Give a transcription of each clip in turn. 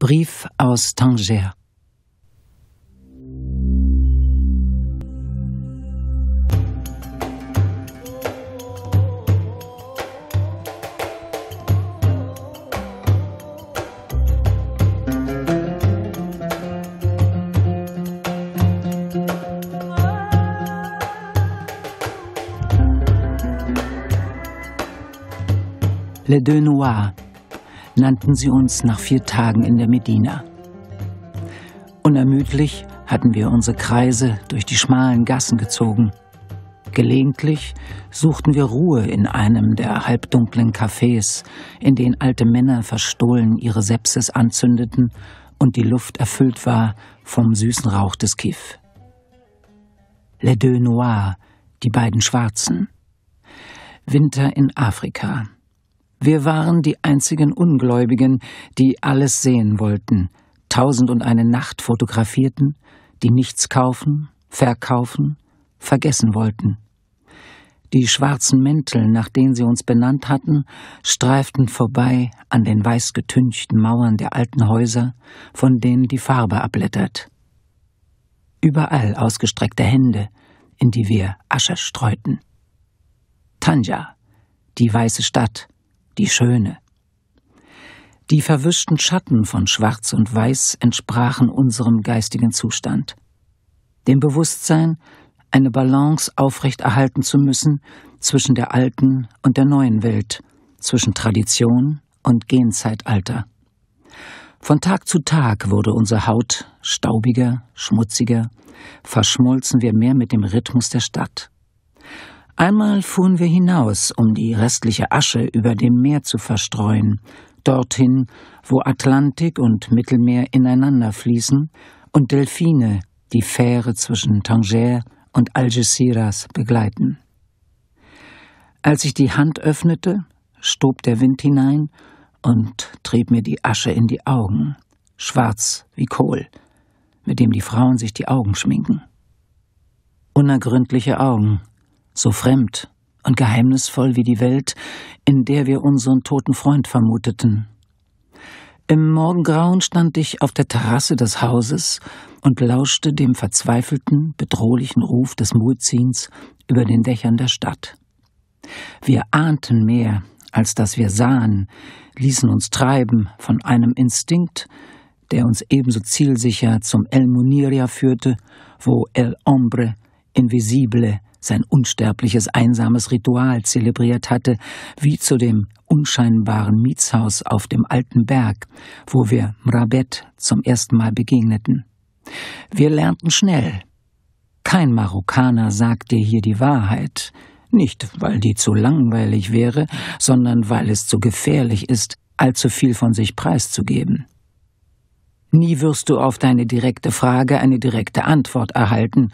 Brief aus Tanger. Les deux noirs nannten sie uns nach vier Tagen in der Medina. Unermüdlich hatten wir unsere Kreise durch die schmalen Gassen gezogen. Gelegentlich suchten wir Ruhe in einem der halbdunklen Cafés, in denen alte Männer verstohlen ihre Sepsis anzündeten und die Luft erfüllt war vom süßen Rauch des Kiff. Les Deux Noirs, die beiden Schwarzen. Winter in Afrika. Wir waren die einzigen Ungläubigen, die alles sehen wollten, tausend und eine Nacht fotografierten, die nichts kaufen, verkaufen, vergessen wollten. Die schwarzen Mäntel, nach denen sie uns benannt hatten, streiften vorbei an den weiß getünchten Mauern der alten Häuser, von denen die Farbe abblättert. Überall ausgestreckte Hände, in die wir Asche streuten. Tanja, die weiße Stadt, die Schöne. Die verwischten Schatten von Schwarz und Weiß entsprachen unserem geistigen Zustand. Dem Bewusstsein, eine Balance aufrechterhalten zu müssen zwischen der alten und der neuen Welt, zwischen Tradition und Genzeitalter. Von Tag zu Tag wurde unsere Haut staubiger, schmutziger, verschmolzen wir mehr mit dem Rhythmus der Stadt. Einmal fuhren wir hinaus, um die restliche Asche über dem Meer zu verstreuen, dorthin, wo Atlantik und Mittelmeer ineinander fließen und Delfine die Fähre zwischen Tanger und Algeciras begleiten. Als ich die Hand öffnete, stob der Wind hinein und trieb mir die Asche in die Augen, schwarz wie Kohl, mit dem die Frauen sich die Augen schminken. Unergründliche Augen, so fremd und geheimnisvoll wie die Welt, in der wir unseren toten Freund vermuteten. Im Morgengrauen stand ich auf der Terrasse des Hauses und lauschte dem verzweifelten, bedrohlichen Ruf des Muezzins über den Dächern der Stadt. Wir ahnten mehr, als dass wir sahen, ließen uns treiben von einem Instinkt, der uns ebenso zielsicher zum El Muniria führte, wo El Hombre Invisible sein unsterbliches einsames Ritual zelebriert hatte, wie zu dem unscheinbaren Mietshaus auf dem alten Berg, wo wir Mrabet zum ersten Mal begegneten. Wir lernten schnell. Kein Marokkaner sagt dir hier die Wahrheit, nicht weil die zu langweilig wäre, sondern weil es zu gefährlich ist, allzu viel von sich preiszugeben. Nie wirst du auf deine direkte Frage eine direkte Antwort erhalten,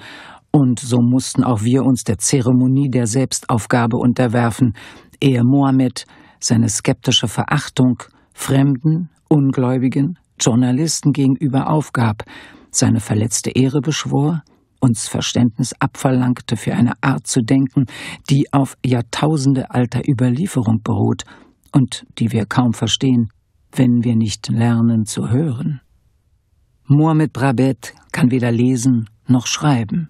und so mussten auch wir uns der Zeremonie der Selbstaufgabe unterwerfen, ehe Mohammed seine skeptische Verachtung Fremden, Ungläubigen, Journalisten gegenüber aufgab, seine verletzte Ehre beschwor, uns Verständnis abverlangte für eine Art zu denken, die auf Jahrtausende alter Überlieferung beruht und die wir kaum verstehen, wenn wir nicht lernen zu hören. Mohammed Brabet kann weder lesen noch schreiben.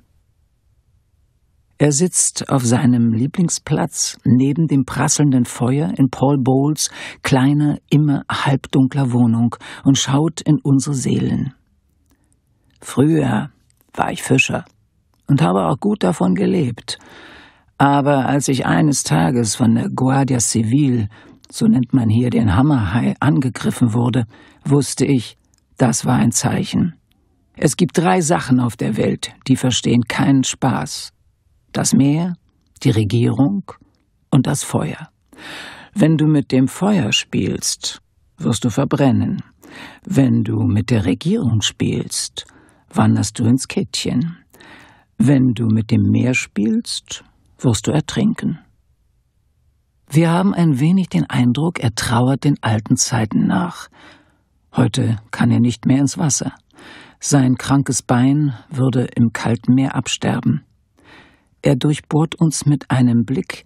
Er sitzt auf seinem Lieblingsplatz neben dem prasselnden Feuer in Paul Bowles kleiner, immer halbdunkler Wohnung und schaut in unsere Seelen. Früher war ich Fischer und habe auch gut davon gelebt. Aber als ich eines Tages von der Guardia Civil, so nennt man hier den Hammerhai, angegriffen wurde, wusste ich, das war ein Zeichen. Es gibt drei Sachen auf der Welt, die verstehen keinen Spaß das Meer, die Regierung und das Feuer. Wenn du mit dem Feuer spielst, wirst du verbrennen. Wenn du mit der Regierung spielst, wanderst du ins Kittchen. Wenn du mit dem Meer spielst, wirst du ertrinken. Wir haben ein wenig den Eindruck, er trauert den alten Zeiten nach. Heute kann er nicht mehr ins Wasser. Sein krankes Bein würde im kalten Meer absterben. Er durchbohrt uns mit einem Blick,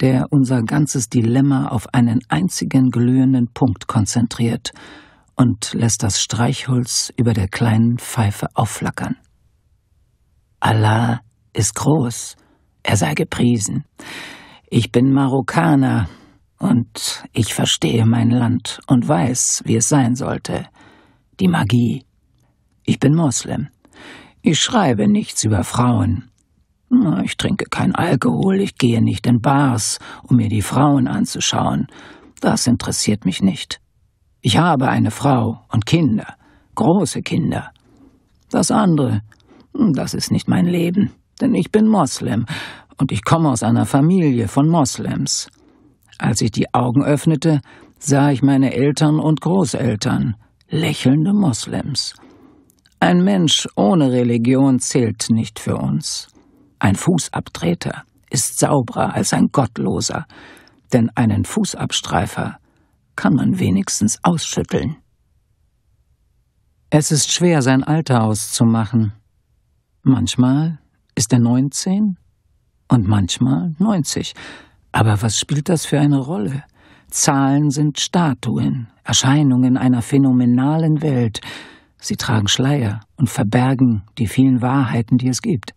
der unser ganzes Dilemma auf einen einzigen glühenden Punkt konzentriert und lässt das Streichholz über der kleinen Pfeife aufflackern. Allah ist groß, er sei gepriesen. Ich bin Marokkaner und ich verstehe mein Land und weiß, wie es sein sollte. Die Magie. Ich bin Moslem. Ich schreibe nichts über Frauen. Ich trinke kein Alkohol, ich gehe nicht in Bars, um mir die Frauen anzuschauen. Das interessiert mich nicht. Ich habe eine Frau und Kinder, große Kinder. Das andere, hm, das ist nicht mein Leben, denn ich bin Moslem und ich komme aus einer Familie von Moslems. Als ich die Augen öffnete, sah ich meine Eltern und Großeltern, lächelnde Moslems. Ein Mensch ohne Religion zählt nicht für uns. Ein Fußabtreter ist sauberer als ein Gottloser, denn einen Fußabstreifer kann man wenigstens ausschütteln. Es ist schwer, sein Alter auszumachen. Manchmal ist er 19 und manchmal 90. Aber was spielt das für eine Rolle? Zahlen sind Statuen, Erscheinungen einer phänomenalen Welt. Sie tragen Schleier und verbergen die vielen Wahrheiten, die es gibt.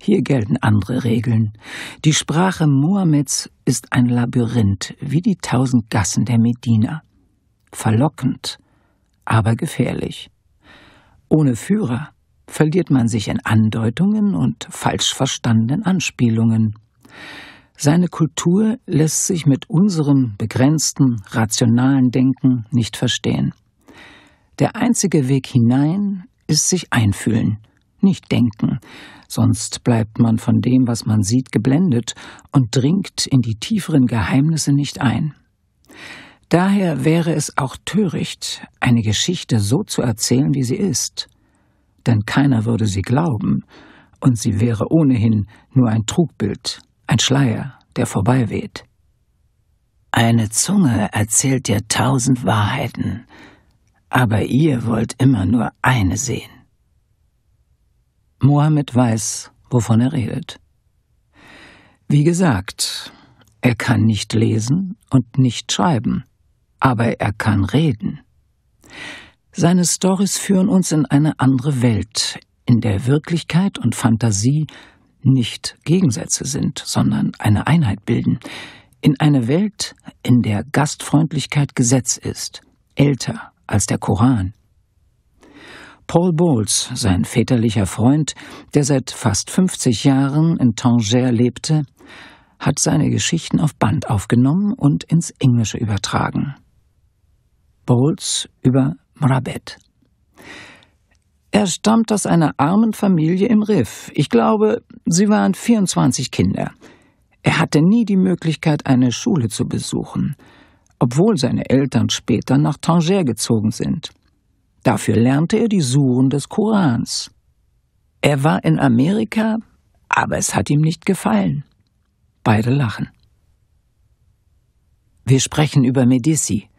Hier gelten andere Regeln. Die Sprache Mohammeds ist ein Labyrinth, wie die tausend Gassen der Medina. Verlockend, aber gefährlich. Ohne Führer verliert man sich in Andeutungen und falsch verstandenen Anspielungen. Seine Kultur lässt sich mit unserem begrenzten, rationalen Denken nicht verstehen. Der einzige Weg hinein ist sich einfühlen, nicht denken, sonst bleibt man von dem, was man sieht, geblendet und dringt in die tieferen Geheimnisse nicht ein. Daher wäre es auch töricht, eine Geschichte so zu erzählen, wie sie ist, denn keiner würde sie glauben, und sie wäre ohnehin nur ein Trugbild, ein Schleier, der vorbei weht. Eine Zunge erzählt dir tausend Wahrheiten, aber ihr wollt immer nur eine sehen. Mohammed weiß, wovon er redet. Wie gesagt, er kann nicht lesen und nicht schreiben, aber er kann reden. Seine Stories führen uns in eine andere Welt, in der Wirklichkeit und Fantasie nicht Gegensätze sind, sondern eine Einheit bilden, in eine Welt, in der Gastfreundlichkeit Gesetz ist, älter als der Koran, Paul Bowles, sein väterlicher Freund, der seit fast 50 Jahren in Tanger lebte, hat seine Geschichten auf Band aufgenommen und ins Englische übertragen. Bowles über Mrabet. Er stammt aus einer armen Familie im Riff. Ich glaube, sie waren 24 Kinder. Er hatte nie die Möglichkeit, eine Schule zu besuchen, obwohl seine Eltern später nach Tanger gezogen sind. Dafür lernte er die Suren des Korans. Er war in Amerika, aber es hat ihm nicht gefallen. Beide lachen. Wir sprechen über Medici,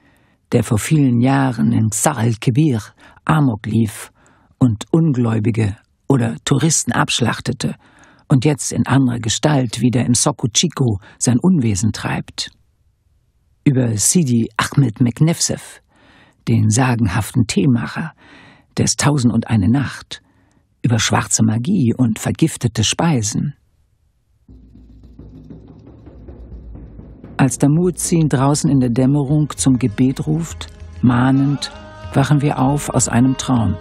der vor vielen Jahren in Sa'al Kebir Amok lief und Ungläubige oder Touristen abschlachtete und jetzt in anderer Gestalt wieder im Soko Chico sein Unwesen treibt. Über Sidi Ahmed Meknefsev, den sagenhaften Teemacher, des Tausend und eine Nacht, über schwarze Magie und vergiftete Speisen. Als Damuzin draußen in der Dämmerung zum Gebet ruft, mahnend, wachen wir auf aus einem Traum.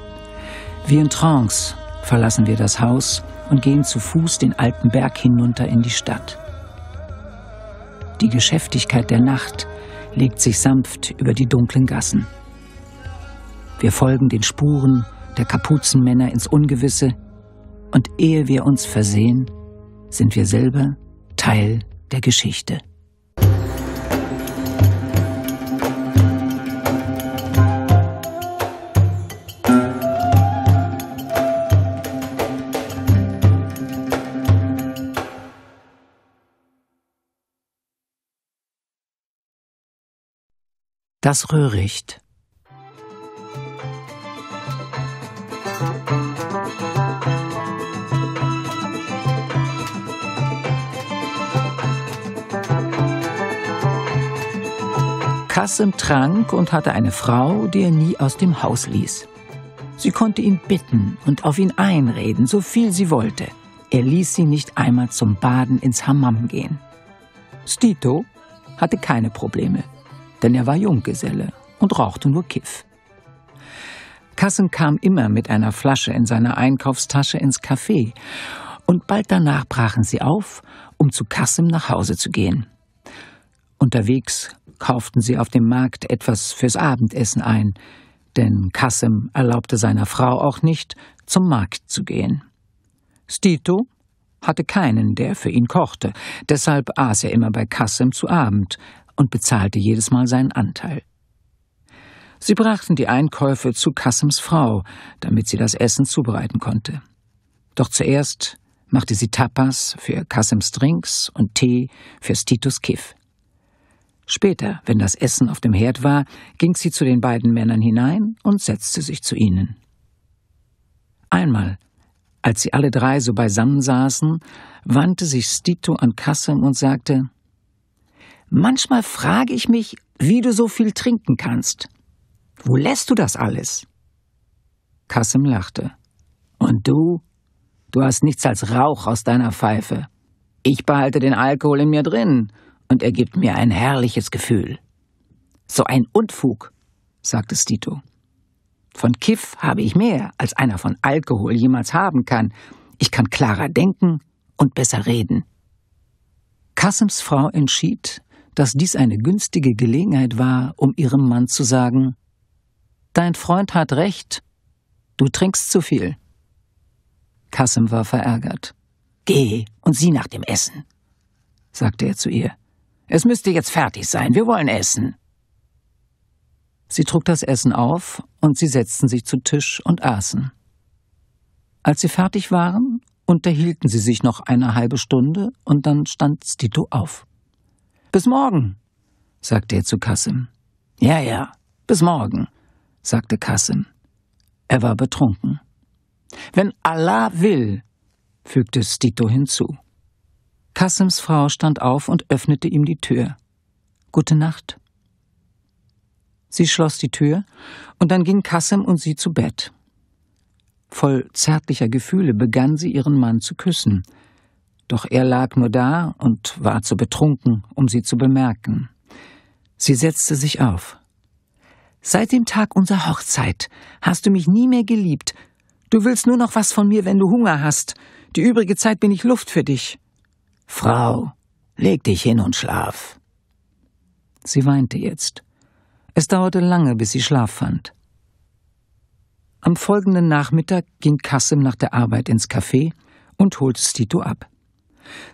Wie in Trance verlassen wir das Haus und gehen zu Fuß den alten Berg hinunter in die Stadt. Die Geschäftigkeit der Nacht legt sich sanft über die dunklen Gassen. Wir folgen den Spuren der Kapuzenmänner ins Ungewisse und ehe wir uns versehen, sind wir selber Teil der Geschichte. Das Röhricht saß im Trank und hatte eine Frau, die er nie aus dem Haus ließ. Sie konnte ihn bitten und auf ihn einreden, so viel sie wollte. Er ließ sie nicht einmal zum Baden ins Hammam gehen. Stito hatte keine Probleme, denn er war Junggeselle und rauchte nur Kiff. Kassen kam immer mit einer Flasche in seiner Einkaufstasche ins Café und bald danach brachen sie auf, um zu Kassim nach Hause zu gehen. Unterwegs kauften sie auf dem Markt etwas fürs Abendessen ein, denn Kassem erlaubte seiner Frau auch nicht, zum Markt zu gehen. Stito hatte keinen, der für ihn kochte, deshalb aß er immer bei Kassem zu Abend und bezahlte jedes Mal seinen Anteil. Sie brachten die Einkäufe zu Kassems Frau, damit sie das Essen zubereiten konnte. Doch zuerst machte sie Tapas für Kassems Drinks und Tee für Stitos Kiff. Später, wenn das Essen auf dem Herd war, ging sie zu den beiden Männern hinein und setzte sich zu ihnen. Einmal, als sie alle drei so beisammen saßen, wandte sich Stito an Kassem und sagte Manchmal frage ich mich, wie du so viel trinken kannst. Wo lässt du das alles? Kassem lachte. Und du? Du hast nichts als Rauch aus deiner Pfeife. Ich behalte den Alkohol in mir drin, und er gibt mir ein herrliches Gefühl. So ein Unfug, sagte Stito. Von Kiff habe ich mehr, als einer von Alkohol jemals haben kann. Ich kann klarer denken und besser reden. Kassems Frau entschied, dass dies eine günstige Gelegenheit war, um ihrem Mann zu sagen, Dein Freund hat recht, du trinkst zu viel. Kassem war verärgert. Geh und sieh nach dem Essen, sagte er zu ihr. Es müsste jetzt fertig sein, wir wollen essen. Sie trug das Essen auf und sie setzten sich zu Tisch und aßen. Als sie fertig waren, unterhielten sie sich noch eine halbe Stunde und dann stand Stito auf. Bis morgen, sagte er zu Kassim. Ja, ja, bis morgen, sagte Kassim. Er war betrunken. Wenn Allah will, fügte Stito hinzu. Kassims Frau stand auf und öffnete ihm die Tür. Gute Nacht. Sie schloss die Tür, und dann ging Kassim und sie zu Bett. Voll zärtlicher Gefühle begann sie ihren Mann zu küssen, doch er lag nur da und war zu betrunken, um sie zu bemerken. Sie setzte sich auf. Seit dem Tag unserer Hochzeit hast du mich nie mehr geliebt. Du willst nur noch was von mir, wenn du Hunger hast. Die übrige Zeit bin ich Luft für dich. Frau, leg dich hin und schlaf. Sie weinte jetzt. Es dauerte lange, bis sie Schlaf fand. Am folgenden Nachmittag ging Kassim nach der Arbeit ins Café und holte Stito ab.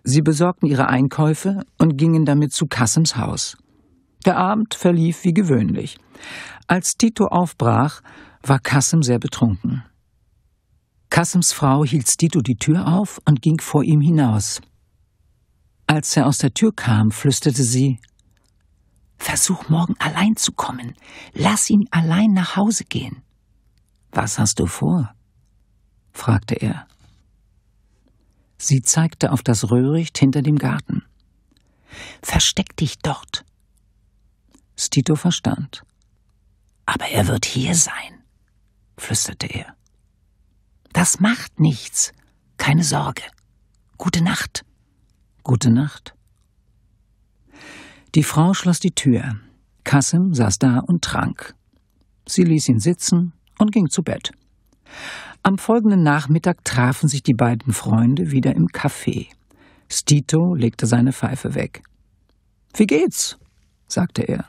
Sie besorgten ihre Einkäufe und gingen damit zu Kassims Haus. Der Abend verlief wie gewöhnlich. Als Tito aufbrach, war Kassim sehr betrunken. Kassims Frau hielt Stito die Tür auf und ging vor ihm hinaus. Als er aus der Tür kam, flüsterte sie Versuch morgen allein zu kommen. Lass ihn allein nach Hause gehen. Was hast du vor? fragte er. Sie zeigte auf das Röhricht hinter dem Garten. Versteck dich dort. Stito verstand. Aber er wird hier sein, flüsterte er. Das macht nichts. Keine Sorge. Gute Nacht. Gute Nacht. Die Frau schloss die Tür. Kassim saß da und trank. Sie ließ ihn sitzen und ging zu Bett. Am folgenden Nachmittag trafen sich die beiden Freunde wieder im Café. Stito legte seine Pfeife weg. Wie geht's? sagte er.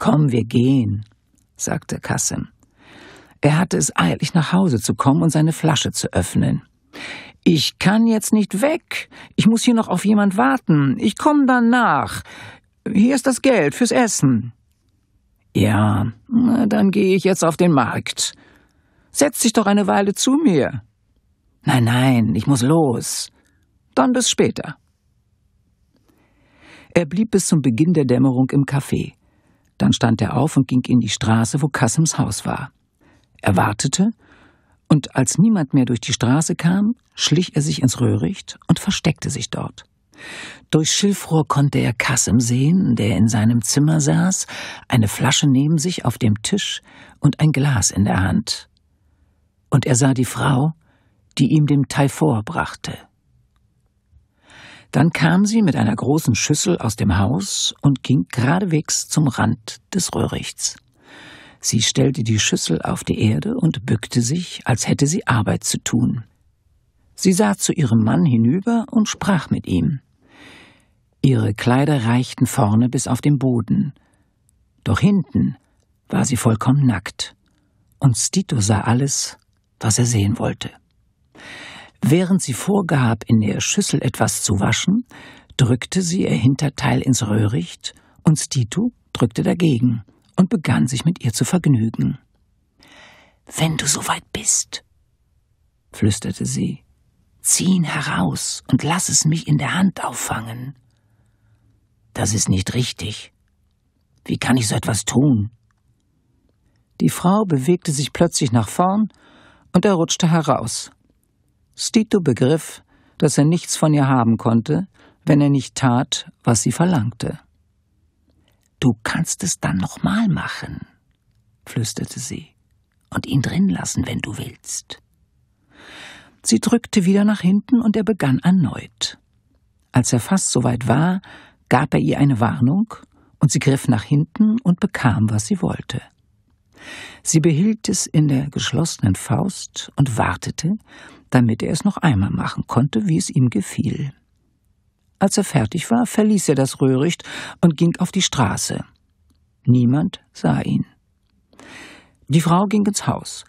Komm, wir gehen, sagte Kassim. Er hatte es eilig, nach Hause zu kommen und seine Flasche zu öffnen. Ich kann jetzt nicht weg. Ich muss hier noch auf jemand warten. Ich komme dann nach. Hier ist das Geld fürs Essen. Ja, na, dann gehe ich jetzt auf den Markt. Setz dich doch eine Weile zu mir. Nein, nein, ich muss los. Dann bis später. Er blieb bis zum Beginn der Dämmerung im Café. Dann stand er auf und ging in die Straße, wo Kassims Haus war. Er wartete und als niemand mehr durch die Straße kam, schlich er sich ins Röhricht und versteckte sich dort. Durch Schilfrohr konnte er Kassem sehen, der in seinem Zimmer saß, eine Flasche neben sich auf dem Tisch und ein Glas in der Hand. Und er sah die Frau, die ihm den Taifor brachte. Dann kam sie mit einer großen Schüssel aus dem Haus und ging geradewegs zum Rand des Röhrichts. Sie stellte die Schüssel auf die Erde und bückte sich, als hätte sie Arbeit zu tun. Sie sah zu ihrem Mann hinüber und sprach mit ihm. Ihre Kleider reichten vorne bis auf den Boden. Doch hinten war sie vollkommen nackt. Und Stito sah alles, was er sehen wollte. Während sie vorgab, in der Schüssel etwas zu waschen, drückte sie ihr Hinterteil ins Röhricht und Stito drückte dagegen – und begann sich mit ihr zu vergnügen. Wenn du soweit bist, flüsterte sie, zieh ihn heraus und lass es mich in der Hand auffangen. Das ist nicht richtig. Wie kann ich so etwas tun? Die Frau bewegte sich plötzlich nach vorn und er rutschte heraus. Stito begriff, dass er nichts von ihr haben konnte, wenn er nicht tat, was sie verlangte. Du kannst es dann nochmal machen, flüsterte sie, und ihn drin lassen, wenn du willst. Sie drückte wieder nach hinten und er begann erneut. Als er fast so weit war, gab er ihr eine Warnung und sie griff nach hinten und bekam, was sie wollte. Sie behielt es in der geschlossenen Faust und wartete, damit er es noch einmal machen konnte, wie es ihm gefiel. Als er fertig war, verließ er das Röhricht und ging auf die Straße. Niemand sah ihn. Die Frau ging ins Haus.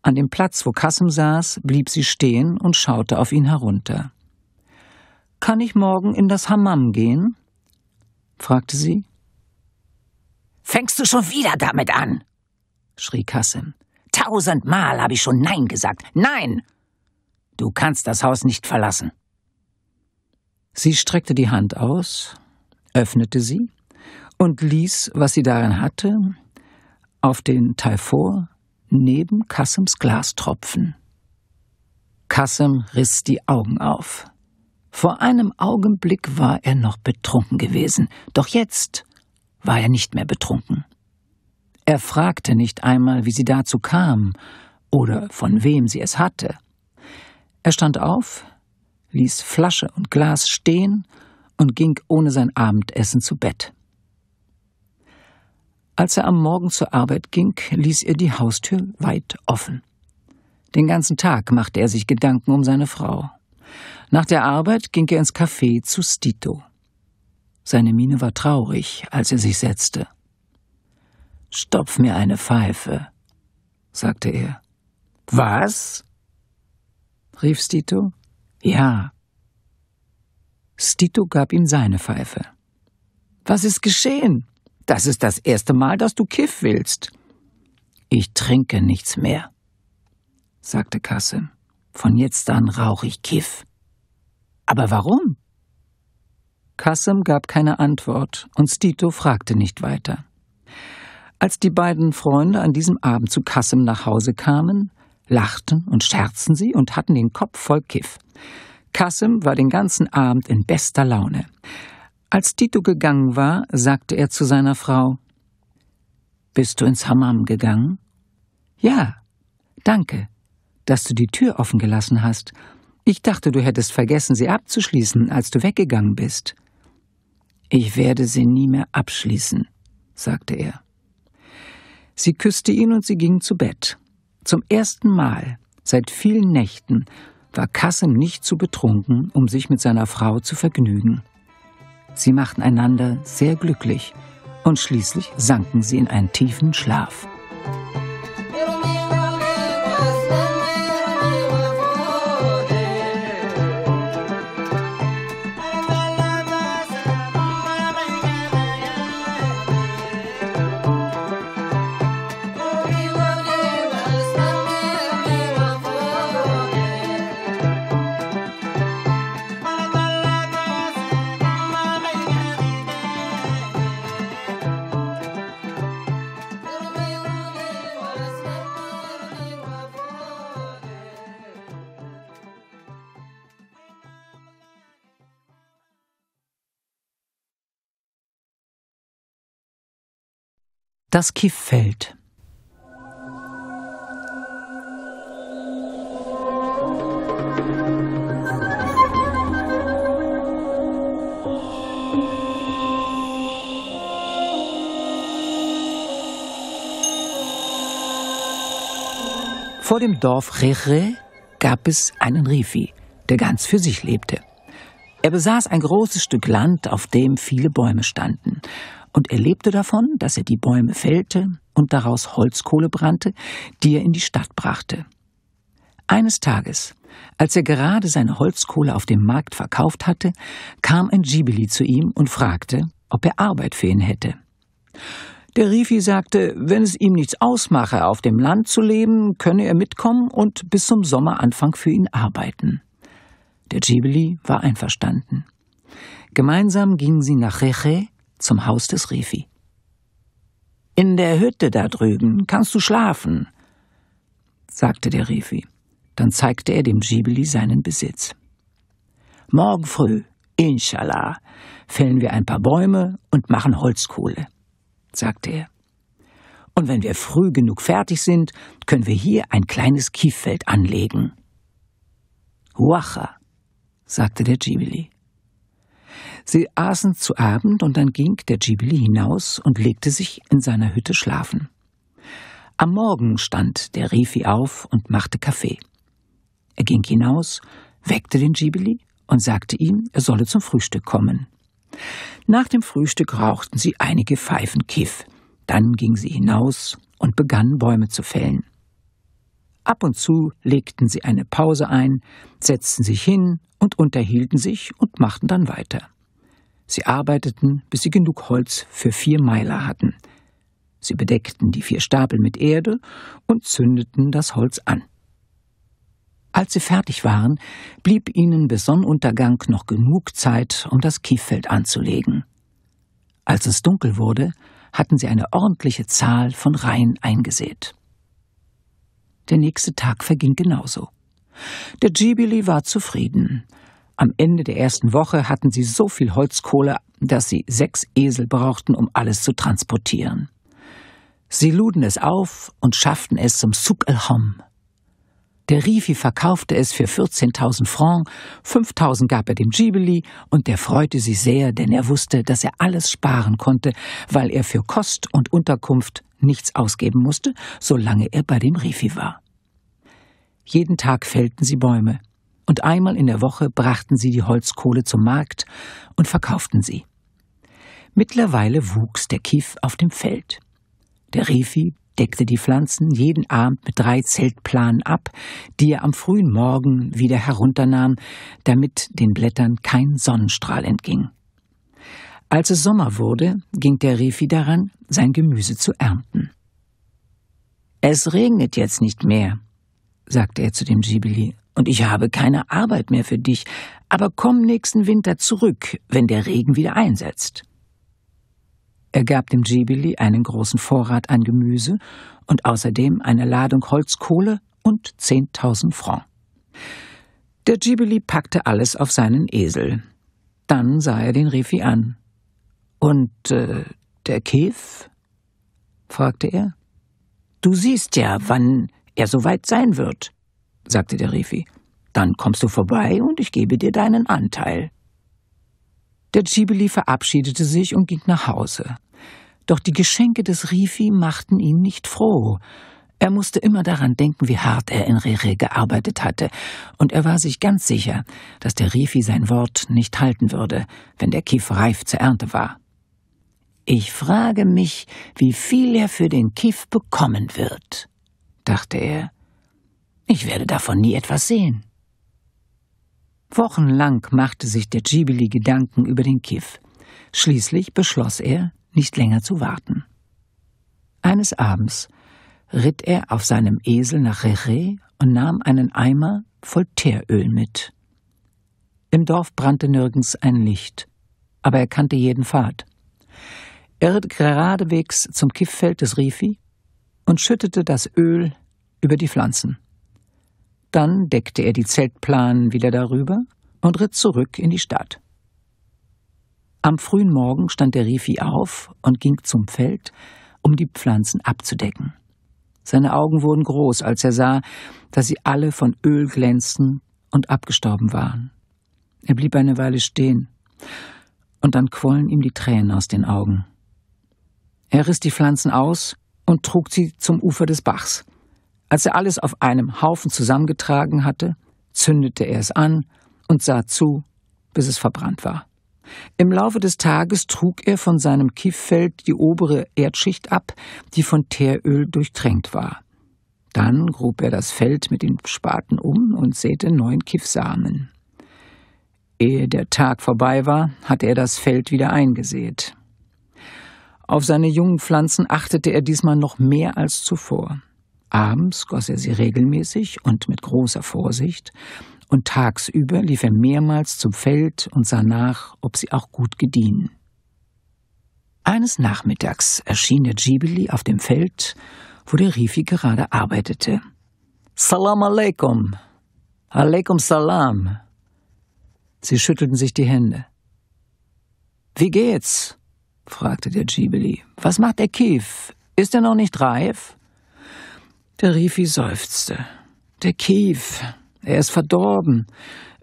An dem Platz, wo Kassem saß, blieb sie stehen und schaute auf ihn herunter. Kann ich morgen in das Hammam gehen? fragte sie. Fängst du schon wieder damit an? schrie Kassem. Tausendmal habe ich schon Nein gesagt. Nein! Du kannst das Haus nicht verlassen. Sie streckte die Hand aus, öffnete sie und ließ, was sie darin hatte, auf den Taifor neben Kassems Glas tropfen. Kassem riss die Augen auf. Vor einem Augenblick war er noch betrunken gewesen, doch jetzt war er nicht mehr betrunken. Er fragte nicht einmal, wie sie dazu kam oder von wem sie es hatte. Er stand auf, ließ Flasche und Glas stehen und ging ohne sein Abendessen zu Bett. Als er am Morgen zur Arbeit ging, ließ er die Haustür weit offen. Den ganzen Tag machte er sich Gedanken um seine Frau. Nach der Arbeit ging er ins Café zu Stito. Seine Miene war traurig, als er sich setzte. Stopf mir eine Pfeife, sagte er. Was? rief Stito. Ja. Stito gab ihm seine Pfeife. Was ist geschehen? Das ist das erste Mal, dass du Kiff willst. Ich trinke nichts mehr, sagte Kasim. Von jetzt an rauche ich Kiff. Aber warum? Kasim gab keine Antwort und Stito fragte nicht weiter. Als die beiden Freunde an diesem Abend zu Kasim nach Hause kamen, lachten und scherzten sie und hatten den Kopf voll Kiff. Kassim war den ganzen Abend in bester Laune. Als Tito gegangen war, sagte er zu seiner Frau Bist du ins Hammam gegangen? Ja, danke, dass du die Tür offen gelassen hast. Ich dachte, du hättest vergessen, sie abzuschließen, als du weggegangen bist. Ich werde sie nie mehr abschließen, sagte er. Sie küsste ihn und sie ging zu Bett. Zum ersten Mal seit vielen Nächten war Kassem nicht zu betrunken, um sich mit seiner Frau zu vergnügen. Sie machten einander sehr glücklich und schließlich sanken sie in einen tiefen Schlaf. Das Kieffeld. Vor dem Dorf Rere gab es einen Rifi, der ganz für sich lebte. Er besaß ein großes Stück Land, auf dem viele Bäume standen und er lebte davon, dass er die Bäume fällte und daraus Holzkohle brannte, die er in die Stadt brachte. Eines Tages, als er gerade seine Holzkohle auf dem Markt verkauft hatte, kam ein Dschibeli zu ihm und fragte, ob er Arbeit für ihn hätte. Der Rifi sagte, wenn es ihm nichts ausmache, auf dem Land zu leben, könne er mitkommen und bis zum Sommeranfang für ihn arbeiten. Der Dschibeli war einverstanden. Gemeinsam gingen sie nach Reche zum Haus des Refi. In der Hütte da drüben kannst du schlafen, sagte der Refi. Dann zeigte er dem Dschibeli seinen Besitz. Morgen früh, inshallah, fällen wir ein paar Bäume und machen Holzkohle, sagte er. Und wenn wir früh genug fertig sind, können wir hier ein kleines Kieffeld anlegen. Huacha, sagte der Dschibeli. Sie aßen zu Abend und dann ging der Dschibli hinaus und legte sich in seiner Hütte schlafen. Am Morgen stand der Rifi auf und machte Kaffee. Er ging hinaus, weckte den Dschibli und sagte ihm, er solle zum Frühstück kommen. Nach dem Frühstück rauchten sie einige Pfeifen Kiff. Dann ging sie hinaus und begannen Bäume zu fällen. Ab und zu legten sie eine Pause ein, setzten sich hin und unterhielten sich und machten dann weiter. Sie arbeiteten, bis sie genug Holz für vier Meiler hatten. Sie bedeckten die vier Stapel mit Erde und zündeten das Holz an. Als sie fertig waren, blieb ihnen bis Sonnenuntergang noch genug Zeit, um das Kieffeld anzulegen. Als es dunkel wurde, hatten sie eine ordentliche Zahl von Reihen eingesät. Der nächste Tag verging genauso. Der Jibili war zufrieden. Am Ende der ersten Woche hatten sie so viel Holzkohle, dass sie sechs Esel brauchten, um alles zu transportieren. Sie luden es auf und schafften es zum Souk el-Hom. Der Rifi verkaufte es für 14.000 Francs, 5.000 gab er dem Djibeli und der freute sich sehr, denn er wusste, dass er alles sparen konnte, weil er für Kost und Unterkunft nichts ausgeben musste, solange er bei dem Rifi war. Jeden Tag fällten sie Bäume und einmal in der Woche brachten sie die Holzkohle zum Markt und verkauften sie. Mittlerweile wuchs der Kief auf dem Feld. Der Refi deckte die Pflanzen jeden Abend mit drei Zeltplanen ab, die er am frühen Morgen wieder herunternahm, damit den Blättern kein Sonnenstrahl entging. Als es Sommer wurde, ging der Refi daran, sein Gemüse zu ernten. Es regnet jetzt nicht mehr, sagte er zu dem Gibeli, und ich habe keine Arbeit mehr für dich, aber komm nächsten Winter zurück, wenn der Regen wieder einsetzt. Er gab dem Dschibili einen großen Vorrat an Gemüse und außerdem eine Ladung Holzkohle und 10.000 Franc. Der Dschibili packte alles auf seinen Esel. Dann sah er den Refi an. Und äh, der Kef? fragte er. Du siehst ja, wann er soweit sein wird sagte der Rifi. Dann kommst du vorbei und ich gebe dir deinen Anteil. Der Dschibeli verabschiedete sich und ging nach Hause. Doch die Geschenke des Rifi machten ihn nicht froh. Er musste immer daran denken, wie hart er in Rere gearbeitet hatte, und er war sich ganz sicher, dass der Rifi sein Wort nicht halten würde, wenn der Kief reif zur Ernte war. Ich frage mich, wie viel er für den Kief bekommen wird, dachte er. Ich werde davon nie etwas sehen. Wochenlang machte sich der Ghibli Gedanken über den Kiff. Schließlich beschloss er, nicht länger zu warten. Eines Abends ritt er auf seinem Esel nach Rere und nahm einen Eimer voll Teeröl mit. Im Dorf brannte nirgends ein Licht, aber er kannte jeden Pfad. Er ritt geradewegs zum Kifffeld des Rifi und schüttete das Öl über die Pflanzen. Dann deckte er die Zeltplanen wieder darüber und ritt zurück in die Stadt. Am frühen Morgen stand der Rifi auf und ging zum Feld, um die Pflanzen abzudecken. Seine Augen wurden groß, als er sah, dass sie alle von Öl glänzten und abgestorben waren. Er blieb eine Weile stehen, und dann quollen ihm die Tränen aus den Augen. Er riss die Pflanzen aus und trug sie zum Ufer des Bachs. Als er alles auf einem Haufen zusammengetragen hatte, zündete er es an und sah zu, bis es verbrannt war. Im Laufe des Tages trug er von seinem Kifffeld die obere Erdschicht ab, die von Teeröl durchtränkt war. Dann grub er das Feld mit dem Spaten um und säte neun Kiffsamen. Ehe der Tag vorbei war, hatte er das Feld wieder eingesät. Auf seine jungen Pflanzen achtete er diesmal noch mehr als zuvor. Abends goss er sie regelmäßig und mit großer Vorsicht, und tagsüber lief er mehrmals zum Feld und sah nach, ob sie auch gut gediehen. Eines Nachmittags erschien der Dschibeli auf dem Feld, wo der Rifi gerade arbeitete. Salam alaikum. Alaikum salam. Sie schüttelten sich die Hände. Wie geht's? fragte der Dschibeli. Was macht der Kief? Ist er noch nicht reif? Der Rifi seufzte. Der Kief, er ist verdorben.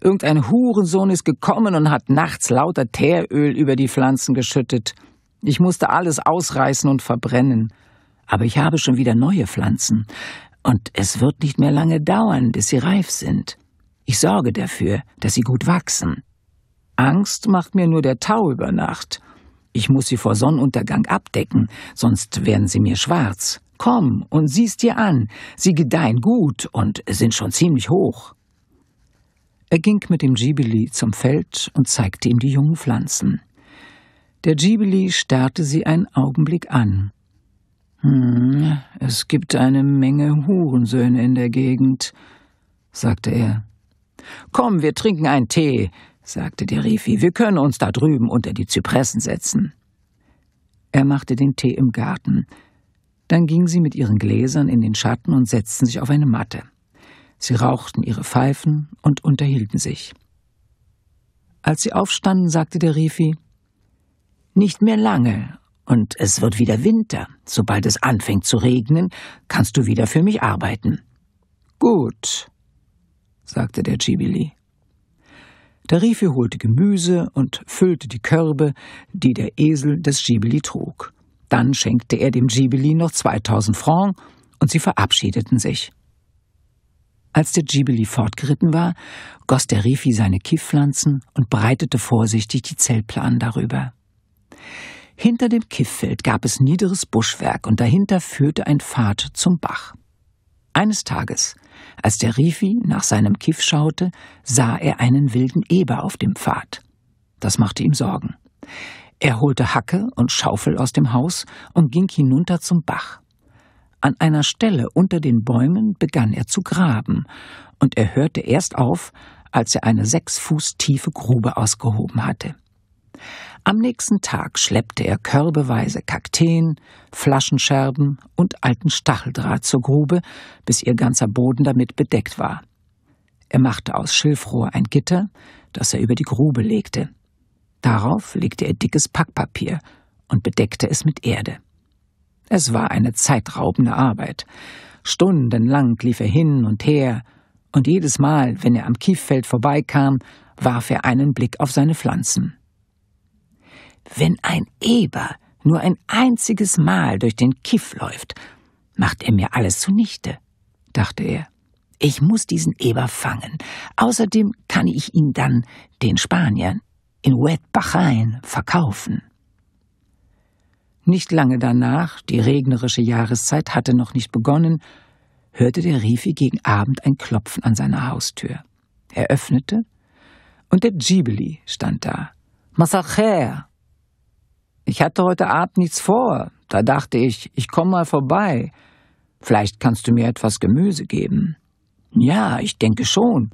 Irgendein Hurensohn ist gekommen und hat nachts lauter Teeröl über die Pflanzen geschüttet. Ich musste alles ausreißen und verbrennen. Aber ich habe schon wieder neue Pflanzen. Und es wird nicht mehr lange dauern, bis sie reif sind. Ich sorge dafür, dass sie gut wachsen. Angst macht mir nur der Tau über Nacht. Ich muss sie vor Sonnenuntergang abdecken, sonst werden sie mir schwarz. Komm und sieh's dir an, sie gedeihen gut und sind schon ziemlich hoch. Er ging mit dem Ghibelli zum Feld und zeigte ihm die jungen Pflanzen. Der Ghibelli starrte sie einen Augenblick an. Hm, es gibt eine Menge Hurensöhne in der Gegend, sagte er. Komm, wir trinken einen Tee, sagte der Rifi. Wir können uns da drüben unter die Zypressen setzen. Er machte den Tee im Garten. Dann ging sie mit ihren Gläsern in den Schatten und setzten sich auf eine Matte. Sie rauchten ihre Pfeifen und unterhielten sich. Als sie aufstanden, sagte der Rifi, Nicht mehr lange, und es wird wieder Winter. Sobald es anfängt zu regnen, kannst du wieder für mich arbeiten. Gut, sagte der Chibili. Der Rifi holte Gemüse und füllte die Körbe, die der Esel des Chibili trug. Dann schenkte er dem Ghibelli noch 2000 Francs und sie verabschiedeten sich. Als der Ghibelli fortgeritten war, goss der Rifi seine Kiffpflanzen und breitete vorsichtig die Zellplanen darüber. Hinter dem Kifffeld gab es niederes Buschwerk und dahinter führte ein Pfad zum Bach. Eines Tages, als der Rifi nach seinem Kiff schaute, sah er einen wilden Eber auf dem Pfad. Das machte ihm Sorgen. Er holte Hacke und Schaufel aus dem Haus und ging hinunter zum Bach. An einer Stelle unter den Bäumen begann er zu graben, und er hörte erst auf, als er eine sechs Fuß tiefe Grube ausgehoben hatte. Am nächsten Tag schleppte er körbeweise Kakteen, Flaschenscherben und alten Stacheldraht zur Grube, bis ihr ganzer Boden damit bedeckt war. Er machte aus Schilfrohr ein Gitter, das er über die Grube legte. Darauf legte er dickes Packpapier und bedeckte es mit Erde. Es war eine zeitraubende Arbeit. Stundenlang lief er hin und her, und jedes Mal, wenn er am Kieffeld vorbeikam, warf er einen Blick auf seine Pflanzen. Wenn ein Eber nur ein einziges Mal durch den Kiff läuft, macht er mir alles zunichte, dachte er. Ich muss diesen Eber fangen. Außerdem kann ich ihn dann den Spaniern in Wet Bahrain verkaufen. Nicht lange danach, die regnerische Jahreszeit hatte noch nicht begonnen, hörte der Rifi gegen Abend ein Klopfen an seiner Haustür. Er öffnete, und der Djibeli stand da. Massacher! Ich hatte heute Abend nichts vor. Da dachte ich, ich komme mal vorbei. Vielleicht kannst du mir etwas Gemüse geben. Ja, ich denke schon,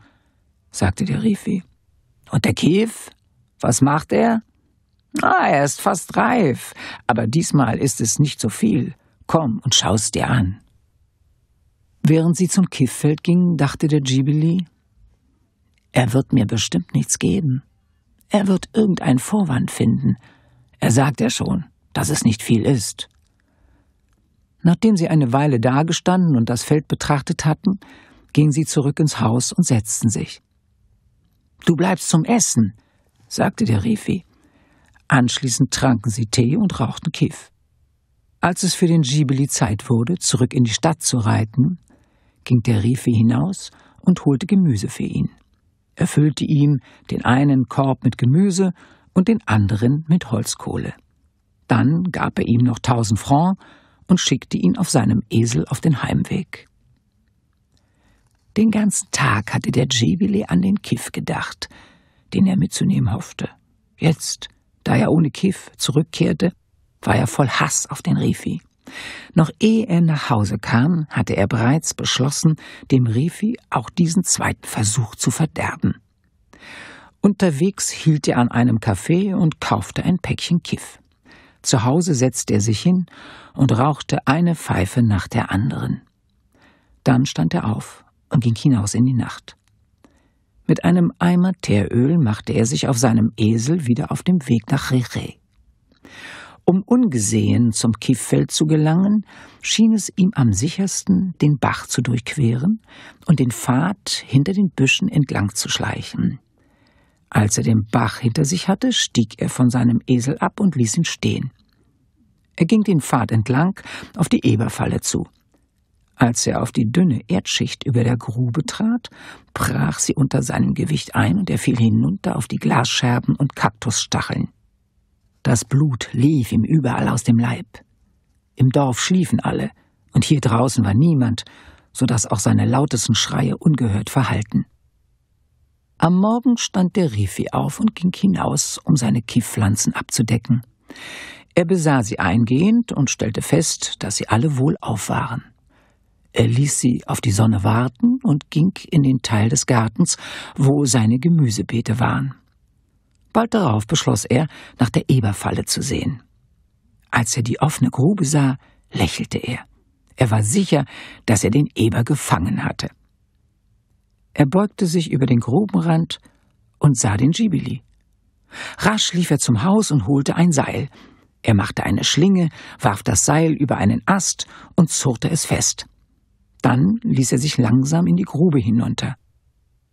sagte der Rifi. Und der Kief? Was macht er? Ah, er ist fast reif, aber diesmal ist es nicht so viel. Komm und schau's dir an. Während sie zum Kifffeld gingen, dachte der Ghibli, er wird mir bestimmt nichts geben. Er wird irgendeinen Vorwand finden. Er sagt ja schon, dass es nicht viel ist. Nachdem sie eine Weile dagestanden und das Feld betrachtet hatten, gingen sie zurück ins Haus und setzten sich. Du bleibst zum Essen, sagte der Refi. Anschließend tranken sie Tee und rauchten Kiff. Als es für den Gibeli Zeit wurde, zurück in die Stadt zu reiten, ging der Refi hinaus und holte Gemüse für ihn. Er füllte ihm den einen Korb mit Gemüse und den anderen mit Holzkohle. Dann gab er ihm noch tausend Francs und schickte ihn auf seinem Esel auf den Heimweg. Den ganzen Tag hatte der Djibili an den Kiff gedacht, den er mitzunehmen hoffte. Jetzt, da er ohne Kiff zurückkehrte, war er voll Hass auf den Rifi. Noch ehe er nach Hause kam, hatte er bereits beschlossen, dem Rifi auch diesen zweiten Versuch zu verderben. Unterwegs hielt er an einem Café und kaufte ein Päckchen Kiff. Zu Hause setzte er sich hin und rauchte eine Pfeife nach der anderen. Dann stand er auf und ging hinaus in die Nacht. Mit einem Eimer Teeröl machte er sich auf seinem Esel wieder auf dem Weg nach Rere. Um ungesehen zum Kieffeld zu gelangen, schien es ihm am sichersten, den Bach zu durchqueren und den Pfad hinter den Büschen entlang zu schleichen. Als er den Bach hinter sich hatte, stieg er von seinem Esel ab und ließ ihn stehen. Er ging den Pfad entlang auf die Eberfalle zu. Als er auf die dünne Erdschicht über der Grube trat, brach sie unter seinem Gewicht ein und er fiel hinunter auf die Glasscherben und Kaktusstacheln. Das Blut lief ihm überall aus dem Leib. Im Dorf schliefen alle, und hier draußen war niemand, so dass auch seine lautesten Schreie ungehört verhalten. Am Morgen stand der Rifi auf und ging hinaus, um seine Kiffpflanzen abzudecken. Er besah sie eingehend und stellte fest, dass sie alle wohlauf waren. Er ließ sie auf die Sonne warten und ging in den Teil des Gartens, wo seine Gemüsebeete waren. Bald darauf beschloss er, nach der Eberfalle zu sehen. Als er die offene Grube sah, lächelte er. Er war sicher, dass er den Eber gefangen hatte. Er beugte sich über den Grubenrand und sah den Gibili. Rasch lief er zum Haus und holte ein Seil. Er machte eine Schlinge, warf das Seil über einen Ast und zurrte es fest. Dann ließ er sich langsam in die Grube hinunter.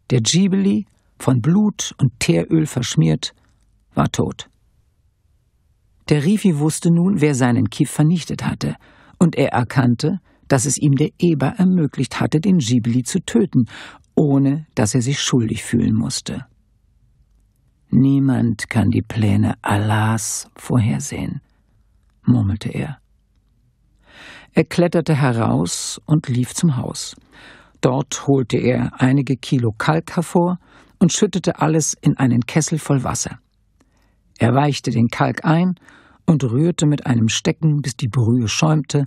Der Ghibli, von Blut und Teeröl verschmiert, war tot. Der Rifi wusste nun, wer seinen Kiff vernichtet hatte, und er erkannte, dass es ihm der Eber ermöglicht hatte, den Ghibli zu töten, ohne dass er sich schuldig fühlen musste. Niemand kann die Pläne Allahs vorhersehen, murmelte er. Er kletterte heraus und lief zum Haus. Dort holte er einige Kilo Kalk hervor und schüttete alles in einen Kessel voll Wasser. Er weichte den Kalk ein und rührte mit einem Stecken, bis die Brühe schäumte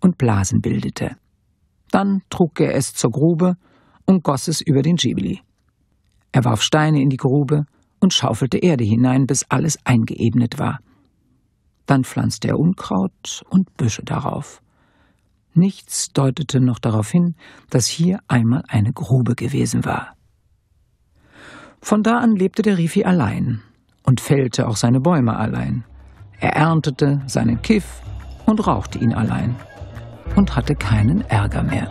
und Blasen bildete. Dann trug er es zur Grube und goss es über den Schibli. Er warf Steine in die Grube und schaufelte Erde hinein, bis alles eingeebnet war. Dann pflanzte er Unkraut und Büsche darauf. Nichts deutete noch darauf hin, dass hier einmal eine Grube gewesen war. Von da an lebte der Rifi allein und fällte auch seine Bäume allein. Er erntete seinen Kiff und rauchte ihn allein und hatte keinen Ärger mehr.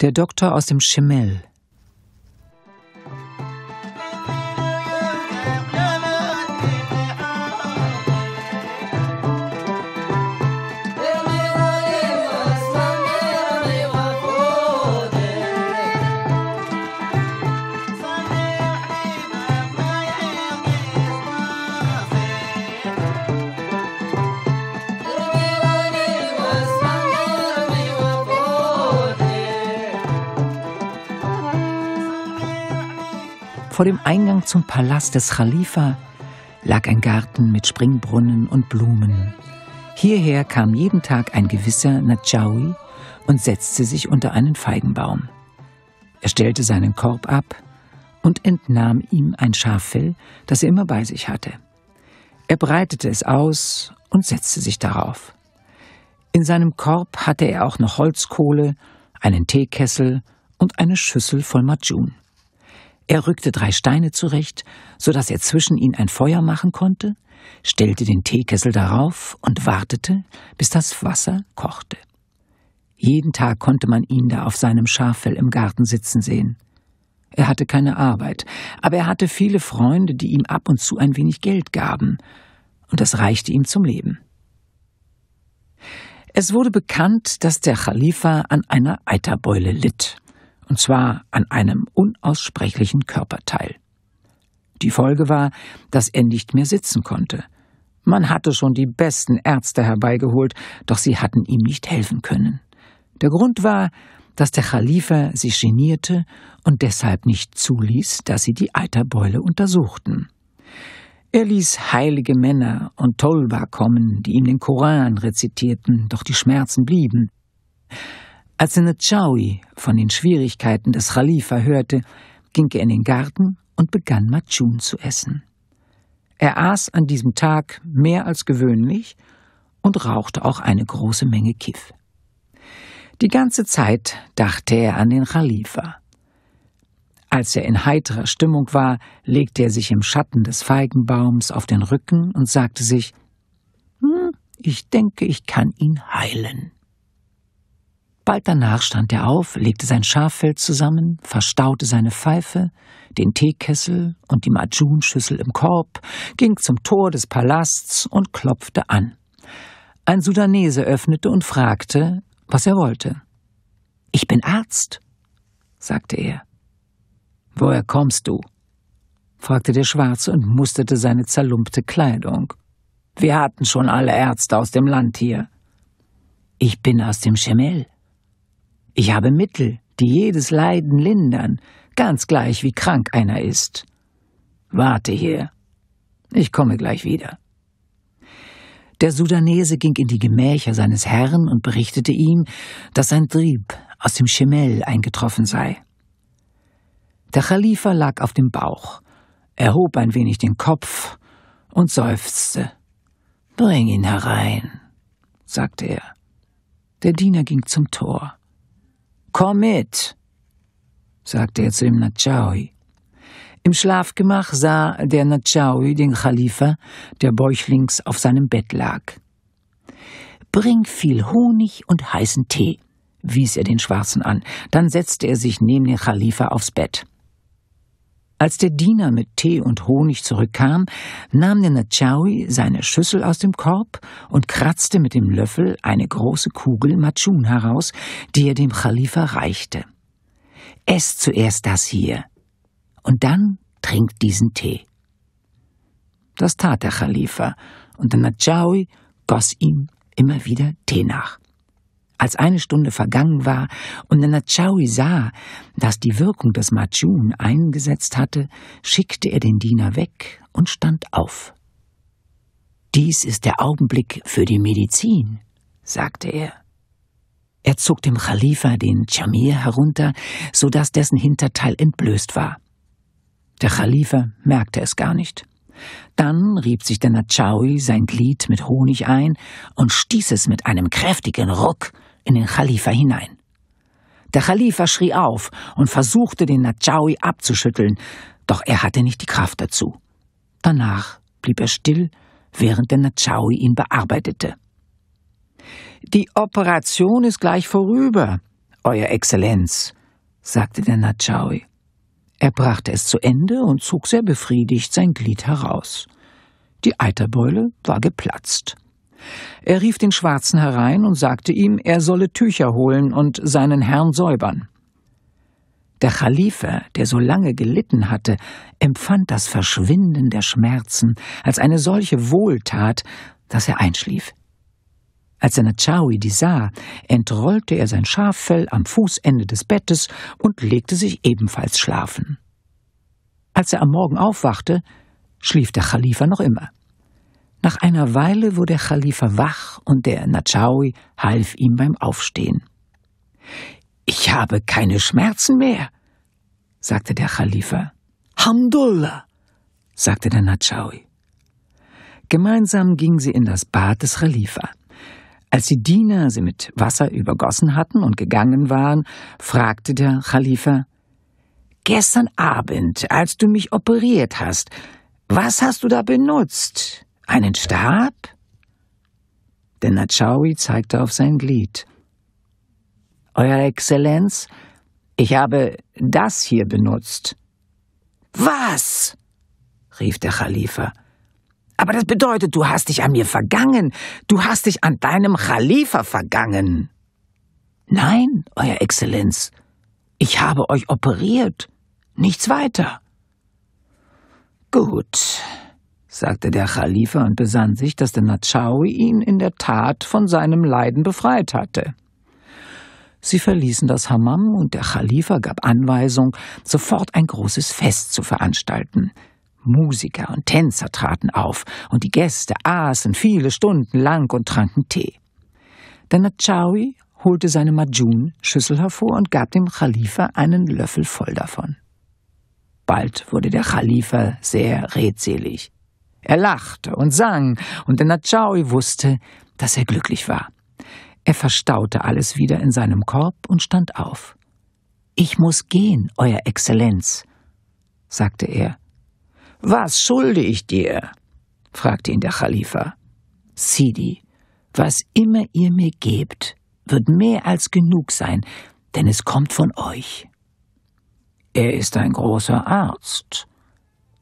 der Doktor aus dem Schimmel. Vor dem Eingang zum Palast des Khalifa lag ein Garten mit Springbrunnen und Blumen. Hierher kam jeden Tag ein gewisser Najawi und setzte sich unter einen Feigenbaum. Er stellte seinen Korb ab und entnahm ihm ein Schaffell, das er immer bei sich hatte. Er breitete es aus und setzte sich darauf. In seinem Korb hatte er auch noch Holzkohle, einen Teekessel und eine Schüssel voll Majun. Er rückte drei Steine zurecht, so dass er zwischen ihnen ein Feuer machen konnte, stellte den Teekessel darauf und wartete, bis das Wasser kochte. Jeden Tag konnte man ihn da auf seinem Schaffell im Garten sitzen sehen. Er hatte keine Arbeit, aber er hatte viele Freunde, die ihm ab und zu ein wenig Geld gaben, und das reichte ihm zum Leben. Es wurde bekannt, dass der Khalifa an einer Eiterbeule litt und zwar an einem unaussprechlichen Körperteil. Die Folge war, dass er nicht mehr sitzen konnte. Man hatte schon die besten Ärzte herbeigeholt, doch sie hatten ihm nicht helfen können. Der Grund war, dass der Khalifa sich genierte und deshalb nicht zuließ, dass sie die Eiterbeule untersuchten. Er ließ heilige Männer und Tolba kommen, die ihm den Koran rezitierten, doch die Schmerzen blieben. Als er Senechawi von den Schwierigkeiten des Khalifa hörte, ging er in den Garten und begann Matschun zu essen. Er aß an diesem Tag mehr als gewöhnlich und rauchte auch eine große Menge Kiff. Die ganze Zeit dachte er an den Khalifa. Als er in heiterer Stimmung war, legte er sich im Schatten des Feigenbaums auf den Rücken und sagte sich, hm, ich denke, ich kann ihn heilen. Bald danach stand er auf, legte sein Schaffell zusammen, verstaute seine Pfeife, den Teekessel und die Majun-Schüssel im Korb, ging zum Tor des Palasts und klopfte an. Ein Sudanese öffnete und fragte, was er wollte. Ich bin Arzt, sagte er. Woher kommst du? fragte der Schwarze und musterte seine zerlumpte Kleidung. Wir hatten schon alle Ärzte aus dem Land hier. Ich bin aus dem Schemel, ich habe Mittel, die jedes Leiden lindern, ganz gleich wie krank einer ist. Warte hier. Ich komme gleich wieder. Der Sudanese ging in die Gemächer seines Herrn und berichtete ihm, dass sein Trieb aus dem Schimmel eingetroffen sei. Der Khalifa lag auf dem Bauch, erhob ein wenig den Kopf und seufzte. Bring ihn herein, sagte er. Der Diener ging zum Tor. Komm mit, sagte er zu dem Natschawi. Im Schlafgemach sah der Natschawi den Khalifa, der bäuchlings auf seinem Bett lag. Bring viel Honig und heißen Tee, wies er den Schwarzen an. Dann setzte er sich neben den Khalifa aufs Bett. Als der Diener mit Tee und Honig zurückkam, nahm der Nachawi seine Schüssel aus dem Korb und kratzte mit dem Löffel eine große Kugel Matschun heraus, die er dem Khalifa reichte. Ess zuerst das hier und dann trink diesen Tee. Das tat der Khalifa und der Nachawi goss ihm immer wieder Tee nach. Als eine Stunde vergangen war und Nanachawi sah, dass die Wirkung des Machun eingesetzt hatte, schickte er den Diener weg und stand auf. Dies ist der Augenblick für die Medizin, sagte er. Er zog dem Khalifa den Chamir herunter, so dass dessen Hinterteil entblößt war. Der Khalifa merkte es gar nicht. Dann rieb sich der Natschaui sein Glied mit Honig ein und stieß es mit einem kräftigen Ruck in den Khalifa hinein. Der Khalifa schrie auf und versuchte, den Najawi abzuschütteln, doch er hatte nicht die Kraft dazu. Danach blieb er still, während der Najawi ihn bearbeitete. Die Operation ist gleich vorüber, Euer Exzellenz, sagte der Najawi. Er brachte es zu Ende und zog sehr befriedigt sein Glied heraus. Die Eiterbeule war geplatzt. Er rief den Schwarzen herein und sagte ihm, er solle Tücher holen und seinen Herrn säubern. Der Chalife, der so lange gelitten hatte, empfand das Verschwinden der Schmerzen als eine solche Wohltat, dass er einschlief. Als er Nachawi die sah, entrollte er sein Schaffell am Fußende des Bettes und legte sich ebenfalls schlafen. Als er am Morgen aufwachte, schlief der Khalifa noch immer. Nach einer Weile wurde Khalifa wach und der Natschawi half ihm beim Aufstehen. Ich habe keine Schmerzen mehr, sagte der Khalifa. Hamdullah, sagte der Natschawi. Gemeinsam gingen sie in das Bad des Khalifa. Als die Diener sie mit Wasser übergossen hatten und gegangen waren, fragte der Khalifa Gestern Abend, als du mich operiert hast, was hast du da benutzt? Einen Stab? Der Natschawi zeigte auf sein Glied. Euer Exzellenz, ich habe das hier benutzt. Was? rief der Khalifa. Aber das bedeutet, du hast dich an mir vergangen. Du hast dich an deinem Khalifa vergangen. Nein, Euer Exzellenz. Ich habe euch operiert. Nichts weiter. Gut, sagte der Khalifa und besann sich, dass der Natschawi ihn in der Tat von seinem Leiden befreit hatte. Sie verließen das Hammam und der Khalifa gab Anweisung, sofort ein großes Fest zu veranstalten. Musiker und Tänzer traten auf und die Gäste aßen viele Stunden lang und tranken Tee. Der Natschawi holte seine Majun-Schüssel hervor und gab dem Khalifa einen Löffel voll davon. Bald wurde der Khalifa sehr redselig. Er lachte und sang, und der Natschaoi wusste, dass er glücklich war. Er verstaute alles wieder in seinem Korb und stand auf. Ich muss gehen, Euer Exzellenz, sagte er. Was schulde ich dir? fragte ihn der Khalifa. Sidi, was immer ihr mir gebt, wird mehr als genug sein, denn es kommt von euch. Er ist ein großer Arzt,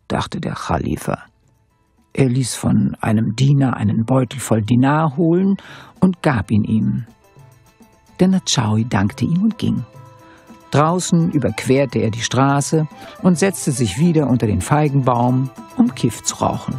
dachte der Khalifa. Er ließ von einem Diener einen Beutel voll Dinar holen und gab ihn ihm. Der Natschaui dankte ihm und ging. Draußen überquerte er die Straße und setzte sich wieder unter den Feigenbaum, um Kiff zu rauchen.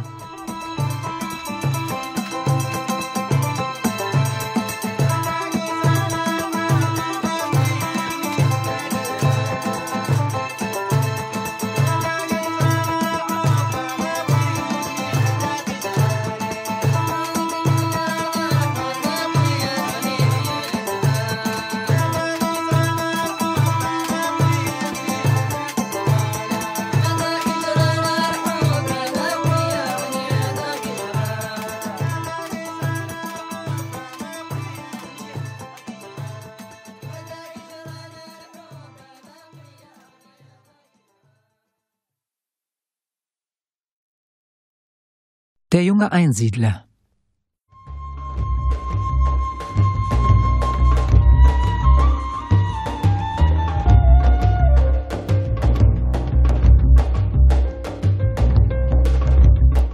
Der junge Einsiedler.